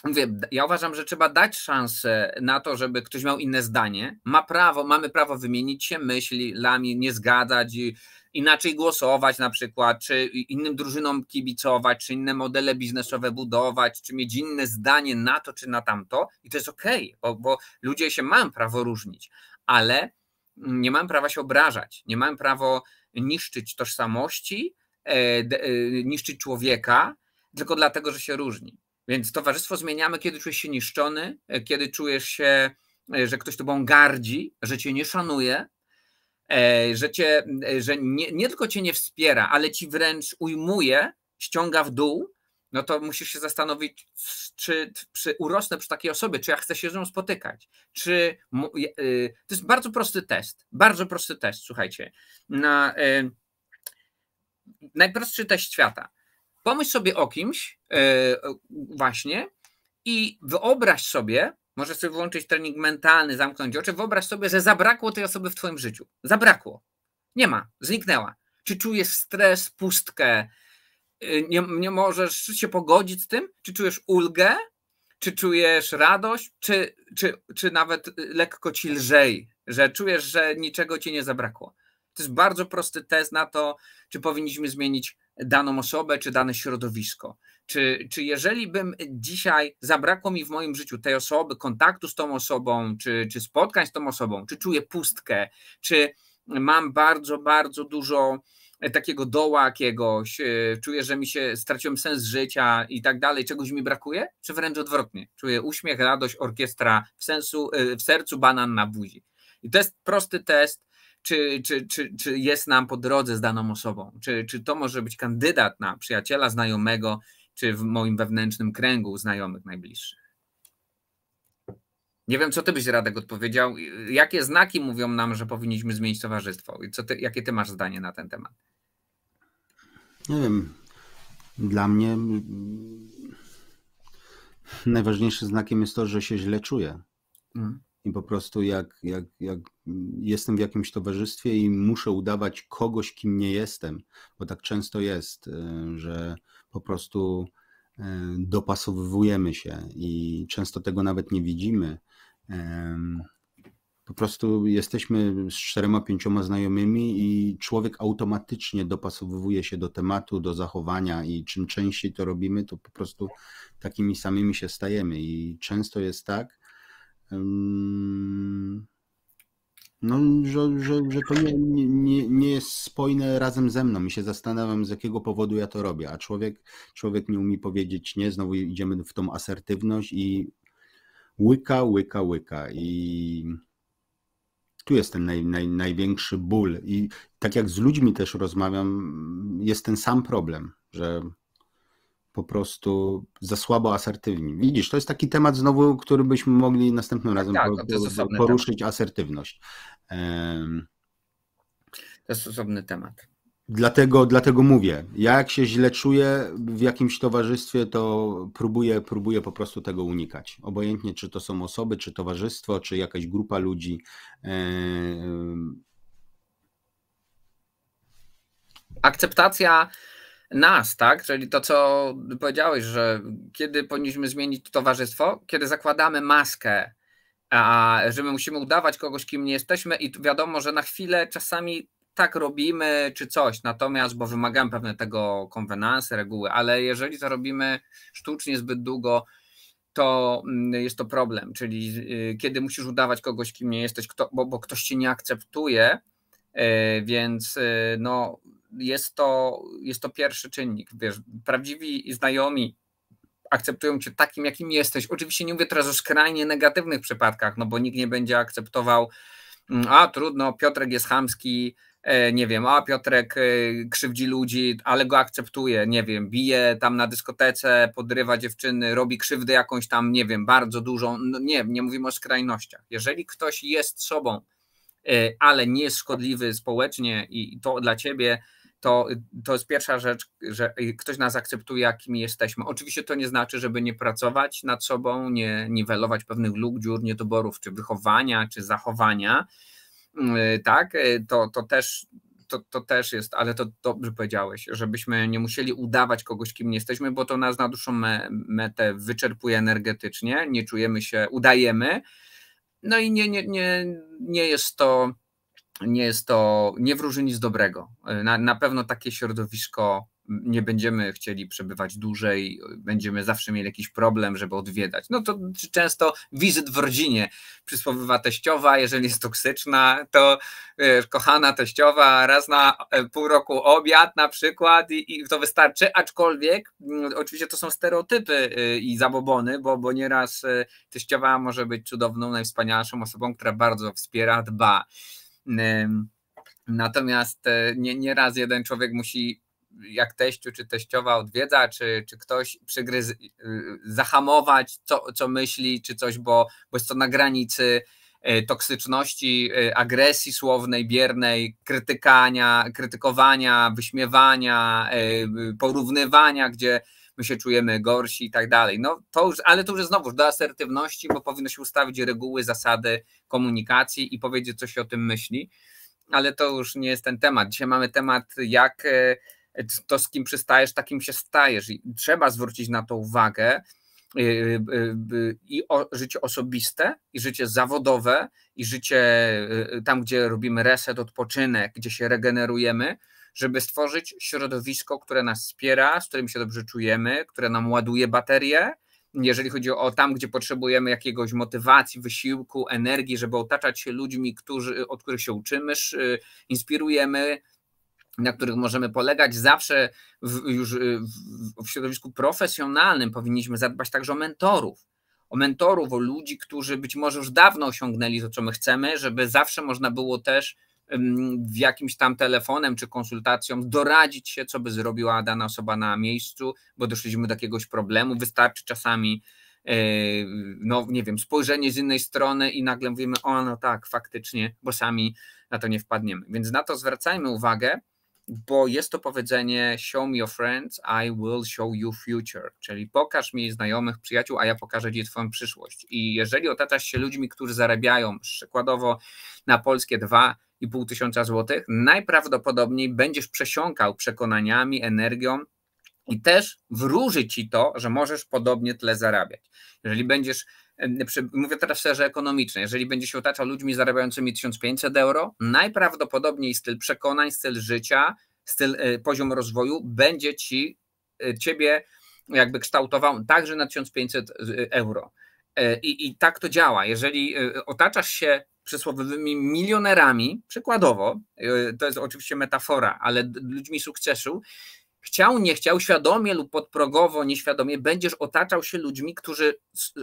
B: Mówię, ja uważam, że trzeba dać szansę na to, żeby ktoś miał inne zdanie. Ma prawo, mamy prawo wymienić się myślami, nie zgadzać, inaczej głosować na przykład, czy innym drużynom kibicować, czy inne modele biznesowe budować, czy mieć inne zdanie na to, czy na tamto. I to jest okej, okay, bo, bo ludzie się mają prawo różnić, ale nie mają prawa się obrażać, nie mają prawa niszczyć tożsamości, e, e, niszczyć człowieka, tylko dlatego, że się różni. Więc towarzystwo zmieniamy, kiedy czujesz się niszczony, e, kiedy czujesz się, e, że ktoś tobą gardzi, że cię nie szanuje, e, że, cię, że nie, nie tylko cię nie wspiera, ale ci wręcz ujmuje, ściąga w dół, no to musisz się zastanowić, czy przy, urosnę przy takiej osobie, czy ja chcę się z nią spotykać. Czy, y, to jest bardzo prosty test, bardzo prosty test, słuchajcie. Na, y, najprostszy test świata. Pomyśl sobie o kimś, e, właśnie, i wyobraź sobie, możesz sobie wyłączyć trening mentalny, zamknąć oczy, wyobraź sobie, że zabrakło tej osoby w Twoim życiu. Zabrakło. Nie ma, zniknęła. Czy czujesz stres, pustkę, y, nie, nie możesz się pogodzić z tym? Czy czujesz ulgę? Czy czujesz radość? Czy, czy, czy nawet y, lekko ci lżej, że czujesz, że niczego ci nie zabrakło? To jest bardzo prosty test na to, czy powinniśmy zmienić daną osobę czy dane środowisko. Czy, czy jeżeli bym dzisiaj zabrakło mi w moim życiu tej osoby, kontaktu z tą osobą, czy, czy spotkań z tą osobą, czy czuję pustkę, czy mam bardzo, bardzo dużo takiego doła jakiegoś, e, czuję, że mi się straciłem sens życia i tak dalej, czegoś mi brakuje, czy wręcz odwrotnie. Czuję uśmiech, radość, orkiestra w, sensu, e, w sercu, banan na buzi. I to jest prosty test, czy, czy, czy, czy jest nam po drodze z daną osobą, czy, czy to może być kandydat na przyjaciela, znajomego, czy w moim wewnętrznym kręgu znajomych najbliższych. Nie wiem, co ty byś Radek odpowiedział. Jakie znaki mówią nam, że powinniśmy zmienić towarzystwo? I co ty, jakie ty masz zdanie na ten temat?
A: Nie wiem. Dla mnie mm, najważniejszym znakiem jest to, że się źle czuję. Mhm i po prostu jak, jak, jak jestem w jakimś towarzystwie i muszę udawać kogoś, kim nie jestem, bo tak często jest, y, że po prostu y, dopasowujemy się i często tego nawet nie widzimy. Po prostu jesteśmy z czterema, pięcioma znajomymi i człowiek automatycznie dopasowuje się do tematu, do zachowania i czym częściej to robimy, to po prostu takimi samymi się stajemy. I często jest tak, no, że, że, że to nie, nie, nie jest spójne razem ze mną i się zastanawiam, z jakiego powodu ja to robię, a człowiek, człowiek nie umie powiedzieć nie, znowu idziemy w tą asertywność i łyka, łyka, łyka i tu jest ten naj, naj, największy ból i tak jak z ludźmi też rozmawiam, jest ten sam problem, że po prostu za słabo asertywni. Widzisz, to jest taki temat znowu, który byśmy mogli następnym razem tak, po, no poruszyć, temat. asertywność. Um,
B: to jest osobny temat.
A: Dlatego, dlatego mówię, ja jak się źle czuję w jakimś towarzystwie, to próbuję, próbuję po prostu tego unikać. Obojętnie, czy to są osoby, czy towarzystwo, czy jakaś grupa ludzi. Um,
B: Akceptacja nas, tak? Czyli to, co powiedziałeś, że kiedy powinniśmy zmienić towarzystwo, kiedy zakładamy maskę, a, że my musimy udawać kogoś, kim nie jesteśmy, i wiadomo, że na chwilę czasami tak robimy czy coś, natomiast, bo wymagam pewne tego konwenanse, reguły, ale jeżeli to robimy sztucznie zbyt długo, to mm, jest to problem, czyli y, kiedy musisz udawać kogoś, kim nie jesteś, kto, bo, bo ktoś cię nie akceptuje, y, więc y, no, jest to, jest to pierwszy czynnik. Wiesz, prawdziwi znajomi akceptują cię takim, jakim jesteś. Oczywiście nie mówię teraz o skrajnie negatywnych przypadkach, no bo nikt nie będzie akceptował, mm, a trudno, Piotrek jest chamski, e, nie wiem, a Piotrek e, krzywdzi ludzi, ale go akceptuje, nie wiem, bije tam na dyskotece, podrywa dziewczyny, robi krzywdę jakąś tam, nie wiem, bardzo dużą. No nie, nie mówimy o skrajnościach. Jeżeli ktoś jest sobą, e, ale nie jest szkodliwy społecznie i to dla ciebie to, to jest pierwsza rzecz, że ktoś nas akceptuje, jakimi jesteśmy. Oczywiście to nie znaczy, żeby nie pracować nad sobą, nie niwelować pewnych luk, dziur, niedoborów, czy wychowania, czy zachowania, y, tak, y, to, to też to, to też jest, ale to dobrze powiedziałeś, żebyśmy nie musieli udawać kogoś, kim nie jesteśmy, bo to nas na dłuższą me, metę wyczerpuje energetycznie, nie czujemy się, udajemy. No i nie, nie, nie, nie jest to nie jest to, nie wróży nic dobrego. Na, na pewno takie środowisko nie będziemy chcieli przebywać dłużej, będziemy zawsze mieli jakiś problem, żeby odwiedzać. No to często wizyt w rodzinie przysłowywa teściowa, jeżeli jest toksyczna, to wiesz, kochana teściowa raz na e, pół roku obiad na przykład i, i to wystarczy, aczkolwiek mm, oczywiście to są stereotypy e, i zabobony, bo, bo nieraz e, teściowa może być cudowną, najwspanialszą osobą, która bardzo wspiera, dba Natomiast e, nie, nie raz jeden człowiek musi jak teściu czy teściowa odwiedza, czy, czy ktoś przygryz, y, zahamować, co, co myśli, czy coś, bo, bo jest to na granicy e, toksyczności, e, agresji słownej, biernej, krytykania, krytykowania, wyśmiewania, porównywania, gdzie my się czujemy gorsi i tak dalej. No to już, ale to już znowu do asertywności, bo powinno się ustawić reguły, zasady komunikacji i powiedzieć, co się o tym myśli, ale to już nie jest ten temat. Dzisiaj mamy temat, jak e, to, z kim przystajesz, takim się stajesz. I trzeba zwrócić na to uwagę e, e, i życie osobiste, i życie zawodowe, i życie tam, gdzie robimy reset, odpoczynek, gdzie się regenerujemy, żeby stworzyć środowisko, które nas wspiera, z którym się dobrze czujemy, które nam ładuje baterie, jeżeli chodzi o tam, gdzie potrzebujemy jakiegoś motywacji, wysiłku, energii, żeby otaczać się ludźmi, którzy, od których się uczymy, y, inspirujemy, na których możemy polegać. Zawsze w, już y, w, w środowisku profesjonalnym powinniśmy zadbać także o mentorów. O mentorów, o ludzi, którzy być może już dawno osiągnęli to, co my chcemy, żeby zawsze można było też jakimś tam telefonem czy konsultacją doradzić się, co by zrobiła dana osoba na miejscu, bo doszliśmy do jakiegoś problemu. Wystarczy czasami, e, no nie wiem, spojrzenie z innej strony i nagle mówimy, o no tak, faktycznie, bo sami na to nie wpadniemy. Więc na to zwracajmy uwagę, bo jest to powiedzenie show me your friends, I will show you future, czyli pokaż mi znajomych, przyjaciół, a ja pokażę ci twoją przyszłość. I jeżeli otaczasz się ludźmi, którzy zarabiają przykładowo na polskie 2 2,5 tysiąca złotych, najprawdopodobniej będziesz przesiąkał przekonaniami, energią i też wróży ci to, że możesz podobnie tyle zarabiać. Jeżeli będziesz mówię teraz szczerze ekonomicznie, jeżeli będzie się otaczał ludźmi zarabiającymi 1500 euro, najprawdopodobniej styl przekonań, styl życia, styl, e, poziom rozwoju będzie ci, e, ciebie jakby kształtował także na 1500 e, euro. E, I, I tak to działa. Jeżeli e, otaczasz się przysłowiowymi milionerami, przykładowo, e, to jest oczywiście metafora, ale ludźmi sukcesu, chciał, nie chciał, świadomie lub podprogowo, nieświadomie, będziesz otaczał się ludźmi, którzy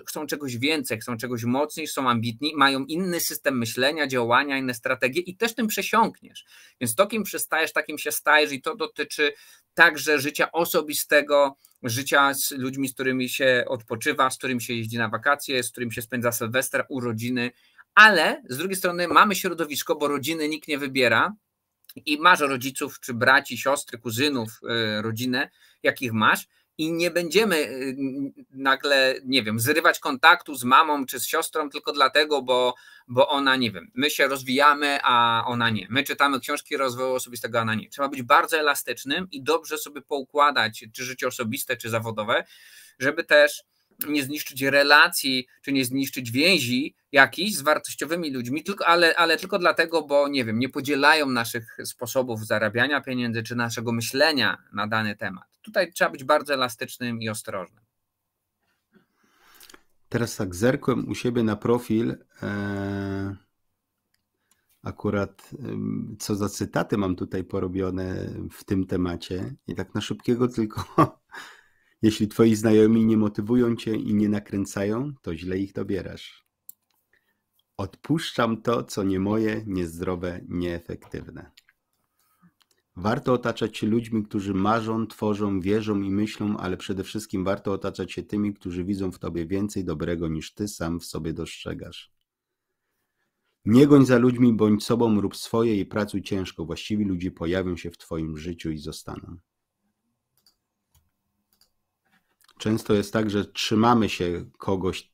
B: chcą czegoś więcej, chcą czegoś mocniej, są ambitni, mają inny system myślenia, działania, inne strategie i też tym przesiąkniesz. Więc to, kim przystajesz, takim się stajesz i to dotyczy także życia osobistego, życia z ludźmi, z którymi się odpoczywa, z którymi się jeździ na wakacje, z którymi się spędza sylwester, urodziny, ale z drugiej strony mamy środowisko, bo rodziny nikt nie wybiera, i masz rodziców, czy braci, siostry, kuzynów, y, rodzinę, jakich masz, i nie będziemy y, nagle, nie wiem, zrywać kontaktu z mamą czy z siostrą tylko dlatego, bo, bo ona, nie wiem, my się rozwijamy, a ona nie. My czytamy książki rozwoju osobistego, a ona nie. Trzeba być bardzo elastycznym i dobrze sobie poukładać, czy życie osobiste, czy zawodowe, żeby też nie zniszczyć relacji, czy nie zniszczyć więzi jakichś z wartościowymi ludźmi, tylko, ale, ale tylko dlatego, bo nie wiem, nie podzielają naszych sposobów zarabiania pieniędzy, czy naszego myślenia na dany temat. Tutaj trzeba być bardzo elastycznym i ostrożnym.
A: Teraz tak zerkłem u siebie na profil. E, akurat co za cytaty mam tutaj porobione w tym temacie. I tak na szybkiego tylko jeśli twoi znajomi nie motywują cię i nie nakręcają, to źle ich dobierasz. Odpuszczam to, co nie moje, niezdrowe, nieefektywne. Warto otaczać się ludźmi, którzy marzą, tworzą, wierzą i myślą, ale przede wszystkim warto otaczać się tymi, którzy widzą w tobie więcej dobrego niż ty sam w sobie dostrzegasz. Nie goń za ludźmi, bądź sobą, rób swoje i pracuj ciężko. Właściwi ludzie pojawią się w twoim życiu i zostaną. często jest tak, że trzymamy się kogoś,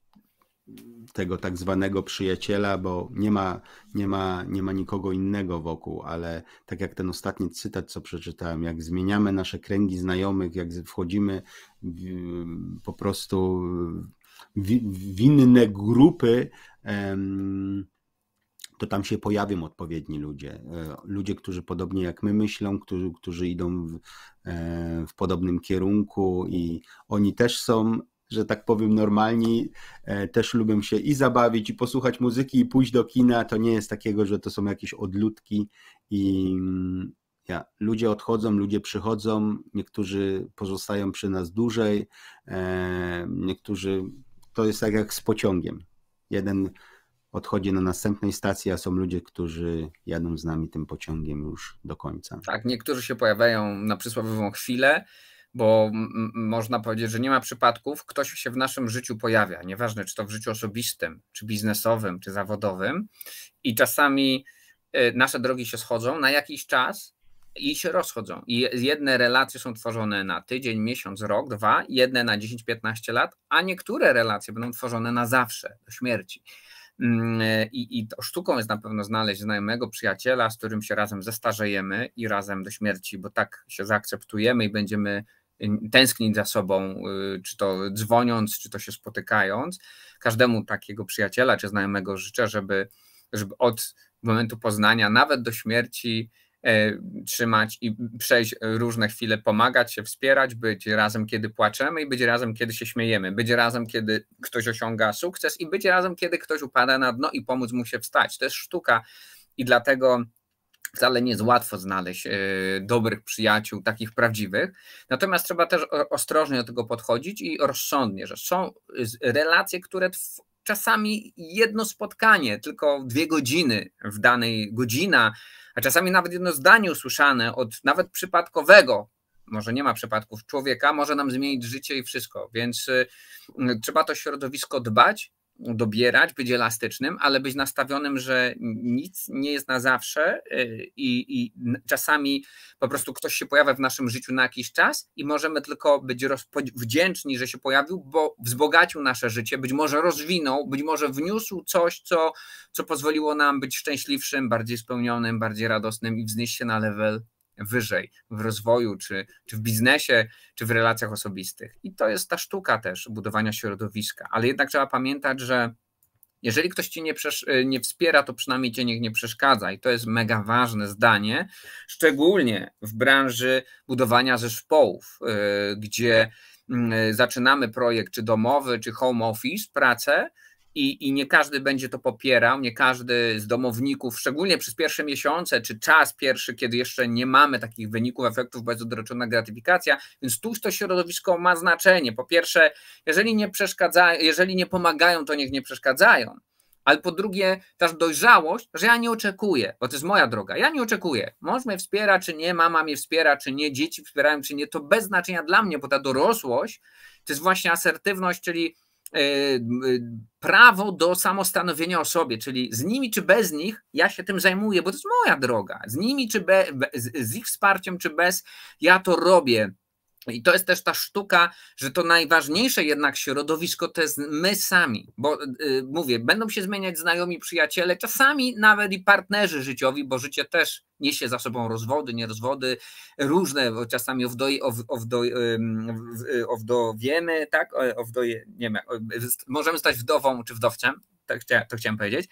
A: tego tak zwanego przyjaciela, bo nie ma, nie, ma, nie ma nikogo innego wokół, ale tak jak ten ostatni cytat, co przeczytałem, jak zmieniamy nasze kręgi znajomych, jak wchodzimy w, po prostu w, w inne grupy, em, to tam się pojawią odpowiedni ludzie. E, ludzie, którzy podobnie jak my myślą, którzy, którzy idą w, e, w podobnym kierunku i oni też są że tak powiem, normalni e, też lubią się i zabawić, i posłuchać muzyki, i pójść do kina. To nie jest takiego, że to są jakieś odludki i ja, ludzie odchodzą, ludzie przychodzą, niektórzy pozostają przy nas dłużej, niektórzy to jest tak jak z pociągiem. Jeden odchodzi na następnej stacji, a są ludzie, którzy jadą z nami tym pociągiem już do końca.
B: Tak, niektórzy się pojawiają na przysłowiową chwilę, bo można powiedzieć, że nie ma przypadków, ktoś się w naszym życiu pojawia, nieważne czy to w życiu osobistym, czy biznesowym, czy zawodowym, i czasami y, nasze drogi się schodzą na jakiś czas, i się rozchodzą. I jedne relacje są tworzone na tydzień, miesiąc, rok, dwa, jedne na 10-15 lat, a niektóre relacje będą tworzone na zawsze, do śmierci. Mm, e, I, I sztuką jest na pewno znaleźć znajomego przyjaciela, z którym się razem zestarzejemy i razem do śmierci, bo tak się zaakceptujemy i będziemy y, tęsknić za sobą, y, czy to dzwoniąc, czy to się spotykając. Każdemu takiego przyjaciela czy znajomego życzę, żeby, żeby od momentu poznania, nawet do śmierci, E, trzymać i przejść różne chwile, pomagać się, wspierać, być razem, kiedy płaczemy i być razem, kiedy się śmiejemy, być razem, kiedy ktoś osiąga sukces i być razem, kiedy ktoś upada na dno i pomóc mu się wstać. To jest sztuka i dlatego wcale nie jest łatwo znaleźć e, dobrych przyjaciół, takich prawdziwych. Natomiast trzeba też ostrożnie do tego podchodzić i rozsądnie, że są relacje, które czasami jedno spotkanie, tylko dwie godziny w danej godzina, a czasami nawet jedno zdanie usłyszane od nawet przypadkowego, może nie ma przypadków człowieka, może nam zmienić życie i wszystko, więc y, trzeba to środowisko dbać, dobierać, być elastycznym, ale być nastawionym, że nic nie jest na zawsze y, i, i, czasami po prostu ktoś się pojawia w naszym życiu na jakiś czas i możemy tylko być wdzięczni, że się pojawił, bo wzbogacił nasze życie, być może rozwinął, być może wniósł coś, co, co pozwoliło nam być szczęśliwszym, bardziej spełnionym, bardziej radosnym i wznieść się na level wyżej w rozwoju, czy, czy w biznesie, czy w relacjach osobistych. I to jest ta sztuka też budowania środowiska. Ale jednak trzeba pamiętać, że jeżeli ktoś ci nie, y, nie, wspiera, to przynajmniej cię niech nie przeszkadza. I to jest mega ważne zdanie, szczególnie w branży budowania zespołów, yy, gdzie yy, zaczynamy projekt czy domowy, czy home office, pracę i, i nie każdy będzie to popierał, nie każdy z domowników, szczególnie przez pierwsze miesiące, czy czas pierwszy, kiedy jeszcze nie mamy takich wyników, efektów, bo jest odroczona gratyfikacja, więc tuż to środowisko ma znaczenie. Po pierwsze, jeżeli nie przeszkadzają, jeżeli nie pomagają, to niech nie przeszkadzają. Ale po drugie, ta dojrzałość, że ja nie oczekuję, bo to jest moja droga. Ja nie oczekuję. Mąż mnie wspiera, czy nie, mama mnie wspiera, czy nie, dzieci wspierają, czy nie. To bez znaczenia dla mnie, bo ta dorosłość to jest właśnie asertywność, czyli E, e, prawo do samostanowienia o sobie, czyli z nimi czy bez nich, ja się tym zajmuję, bo to jest moja droga. Z nimi czy be, z, z ich wsparciem czy bez, ja to robię. I to jest też ta sztuka, że to najważniejsze jednak środowisko to jest my sami, bo yy, mówię, będą się zmieniać znajomi, przyjaciele, czasami nawet i partnerzy życiowi, bo życie też niesie za sobą rozwody, nierozwody, różne, bo czasami o ow, owdoj, y, owdowiemy, tak, owdoje, nie wiem, możemy stać wdową czy wdowcem, tak chciałem, to chciałem powiedzieć,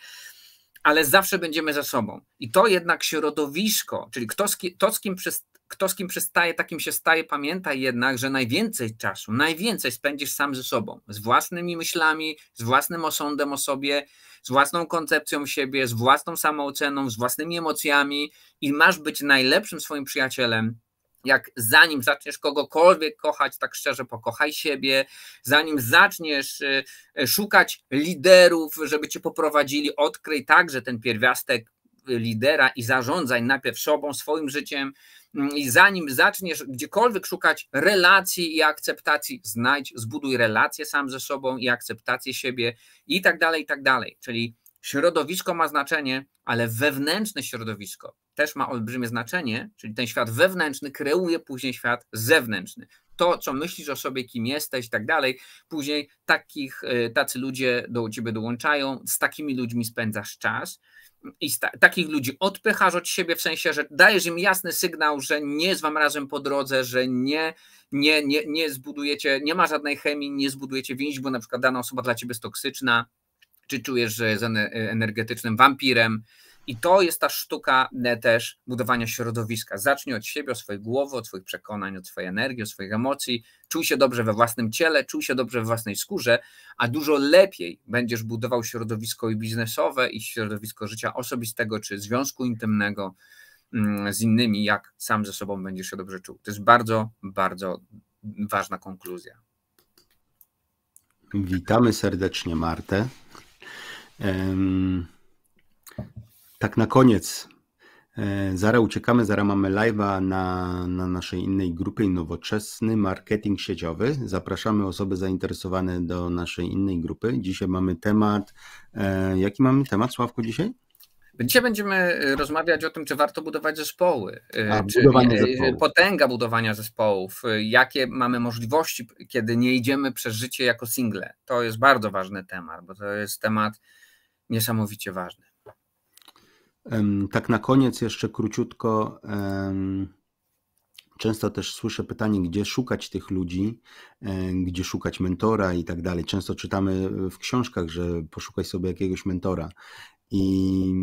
B: ale zawsze będziemy ze sobą. I to jednak środowisko, czyli kto z, to, z kim przez kto z kim przystaje, takim się staje. Pamiętaj jednak, że najwięcej czasu, najwięcej spędzisz sam ze sobą, z własnymi myślami, z własnym osądem o sobie, z własną koncepcją siebie, z własną samooceną, z własnymi emocjami i masz być najlepszym swoim przyjacielem, jak zanim zaczniesz kogokolwiek kochać, tak szczerze pokochaj siebie, zanim zaczniesz y, y, szukać liderów, żeby cię poprowadzili, odkryj także ten pierwiastek y, lidera i zarządzaj najpierw sobą, swoim życiem, Mm, I zanim zaczniesz gdziekolwiek szukać relacji i akceptacji, znajdź, zbuduj relacje sam ze sobą i akceptację siebie i tak dalej, i tak dalej. Czyli środowisko ma znaczenie, ale wewnętrzne środowisko też ma olbrzymie znaczenie, czyli ten świat wewnętrzny kreuje później świat zewnętrzny to, co myślisz o sobie, kim jesteś i tak dalej. Później takich, e, tacy ludzie do ciebie dołączają, z takimi ludźmi spędzasz czas i ta takich ludzi odpychasz od siebie, w sensie, że dajesz im jasny sygnał, że nie z wam razem po drodze, że nie, nie, nie, nie zbudujecie, nie ma żadnej chemii, nie zbudujecie więzi, bo na przykład dana osoba dla ciebie jest toksyczna, czy czujesz, że jest energetycznym wampirem, i to jest ta sztuka e, też budowania środowiska. Zacznij od siebie, od swojej głowy, od swoich przekonań, od swojej energii, od swoich emocji. Czuj się dobrze we własnym ciele, czuj się dobrze we własnej skórze, a dużo lepiej będziesz budował środowisko i biznesowe, i środowisko życia osobistego czy związku intymnego mm, z innymi, jak sam ze sobą będziesz się dobrze czuł. To jest bardzo, bardzo ważna konkluzja.
A: Witamy serdecznie Martę. Um... Tak na koniec. E, zara uciekamy, zara mamy live'a na, na naszej innej grupie Nowoczesny Marketing Sieciowy. Zapraszamy osoby zainteresowane do naszej innej grupy. Dzisiaj mamy temat, e, jaki mamy temat Sławku dzisiaj? Dzisiaj będziemy
B: e, rozmawiać o tym, czy warto budować zespoły,
A: A, czy budowanie zespołów. potęga budowania
B: zespołów, jakie mamy możliwości, kiedy nie idziemy przez życie jako single. To jest bardzo ważny temat, bo to jest temat niesamowicie ważny.
A: Tak na koniec jeszcze króciutko. Często też słyszę pytanie, gdzie szukać tych ludzi, e, gdzie szukać mentora i tak dalej. Często czytamy w książkach, że poszukaj sobie jakiegoś mentora. I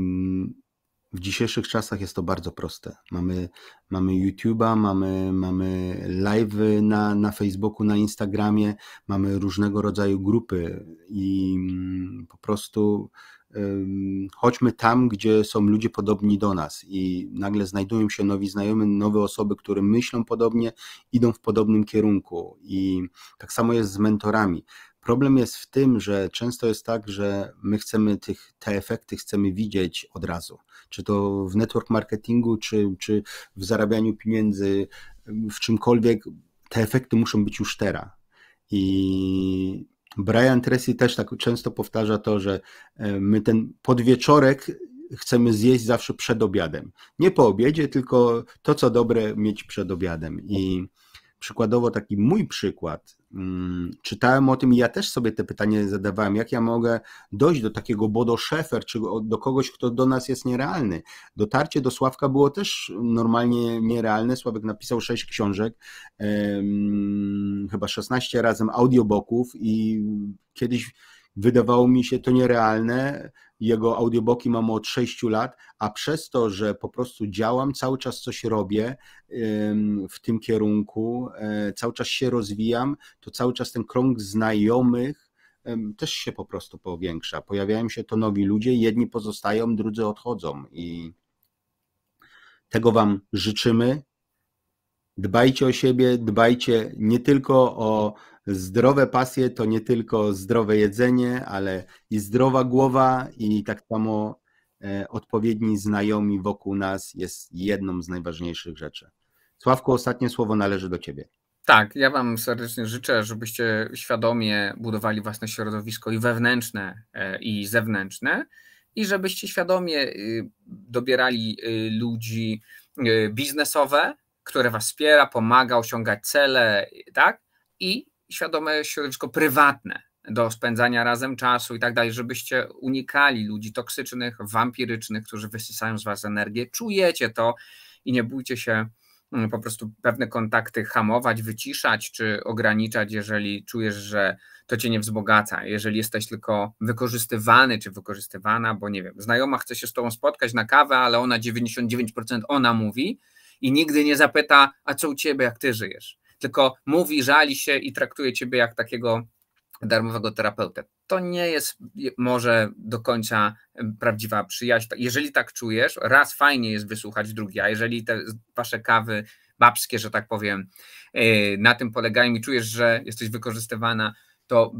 A: w dzisiejszych czasach jest to bardzo proste. Mamy, mamy YouTube'a, mamy, mamy live na, na Facebooku, na Instagramie, mamy różnego rodzaju grupy i mm, po prostu chodźmy tam, gdzie są ludzie podobni do nas i nagle znajdują się nowi znajomi, nowe osoby, które myślą podobnie, idą w podobnym kierunku i tak samo jest z mentorami. Problem jest w tym, że często jest tak, że my chcemy tych, te efekty chcemy widzieć od razu. Czy to w network marketingu, czy, czy w zarabianiu pieniędzy, w czymkolwiek, te efekty muszą być już teraz. I Brian Tracy też tak często powtarza to, że e, my ten podwieczorek chcemy zjeść zawsze przed obiadem. Nie po obiedzie, tylko to, co dobre mieć przed obiadem. I przykładowo taki mój przykład, mm, czytałem o tym i ja też sobie te pytanie zadawałem, jak ja mogę dojść do takiego Bodo Szefer, czy do kogoś, kto do nas jest nierealny. Dotarcie do Sławka było też normalnie nierealne. Sławek napisał sześć książek, chyba 16 razem audiobooków i kiedyś Wydawało mi się to nierealne. Jego audioboki mam od 6 lat, a przez to, że po prostu działam, cały czas coś robię w tym kierunku, e, cały czas się rozwijam, to cały czas ten krąg znajomych też się po prostu powiększa. Pojawiają się to nowi ludzie, jedni pozostają, drudzy odchodzą i tego Wam życzymy. Dbajcie o siebie, dbajcie nie tylko o zdrowe pasje, to nie tylko zdrowe jedzenie, ale i zdrowa głowa, i tak samo e, odpowiedni znajomi wokół nas jest jedną z najważniejszych rzeczy. Sławku, ostatnie słowo należy do Ciebie.
B: Tak, ja Wam serdecznie życzę, żebyście świadomie budowali własne środowisko i wewnętrzne, e, i zewnętrzne, i żebyście świadomie y, dobierali y, ludzi y, biznesowe, które was wspiera, pomaga osiągać cele, tak? I świadome środowisko prywatne do spędzania razem czasu i tak dalej, żebyście unikali ludzi toksycznych, wampirycznych, którzy wysysają z was energię. Czujecie to i nie bójcie się mm, po prostu pewne kontakty hamować, wyciszać czy ograniczać, jeżeli czujesz, że to cię nie wzbogaca, jeżeli jesteś tylko wykorzystywany czy wykorzystywana, bo nie wiem, znajoma chce się z tobą spotkać na kawę, ale ona 99% ona mówi, i nigdy nie zapyta, a co u ciebie, jak ty żyjesz? Tylko mówi, żali się i traktuje ciebie jak takiego darmowego terapeutę. To nie jest może do końca prawdziwa przyjaźń. Jeżeli tak czujesz, raz fajnie jest wysłuchać drugi, a jeżeli te wasze kawy babskie, że tak powiem, y, na tym polegają i czujesz, że jesteś wykorzystywana, to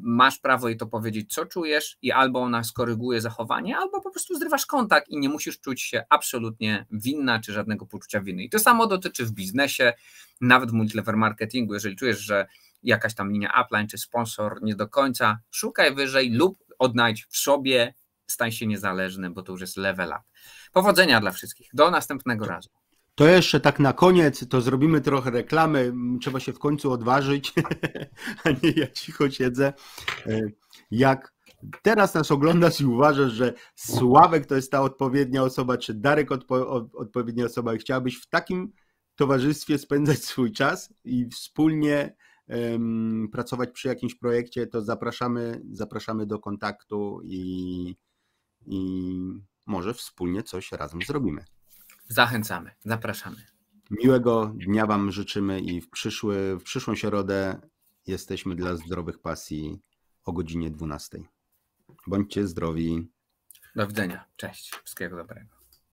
B: masz prawo jej to powiedzieć, co czujesz, i albo ona skoryguje zachowanie, albo po prostu zrywasz kontakt i nie musisz czuć się absolutnie winna czy żadnego poczucia winy. I to samo dotyczy w biznesie, nawet w multilever marketingu. Jeżeli czujesz, że jakaś tam linia upline czy sponsor nie do końca, szukaj wyżej lub odnajdź w sobie, staj się niezależny, bo to już jest level up. Powodzenia dla wszystkich. Do następnego razu.
A: To jeszcze tak na koniec, to zrobimy trochę reklamy. Trzeba się w końcu odważyć, a nie ja cicho siedzę. E, jak teraz nas oglądasz i uważasz, że Sławek to jest ta odpowiednia osoba, czy Darek odpo odpowiednia osoba i chciałbyś w takim towarzystwie spędzać swój czas i wspólnie um, pracować przy jakimś projekcie, to zapraszamy, zapraszamy do kontaktu i, i może wspólnie coś razem zrobimy.
B: Zachęcamy, zapraszamy.
A: Miłego dnia Wam życzymy i w, przyszły, w przyszłą środę jesteśmy dla zdrowych pasji o godzinie 12. Bądźcie zdrowi. Do widzenia. Cześć. Wszystkiego dobrego.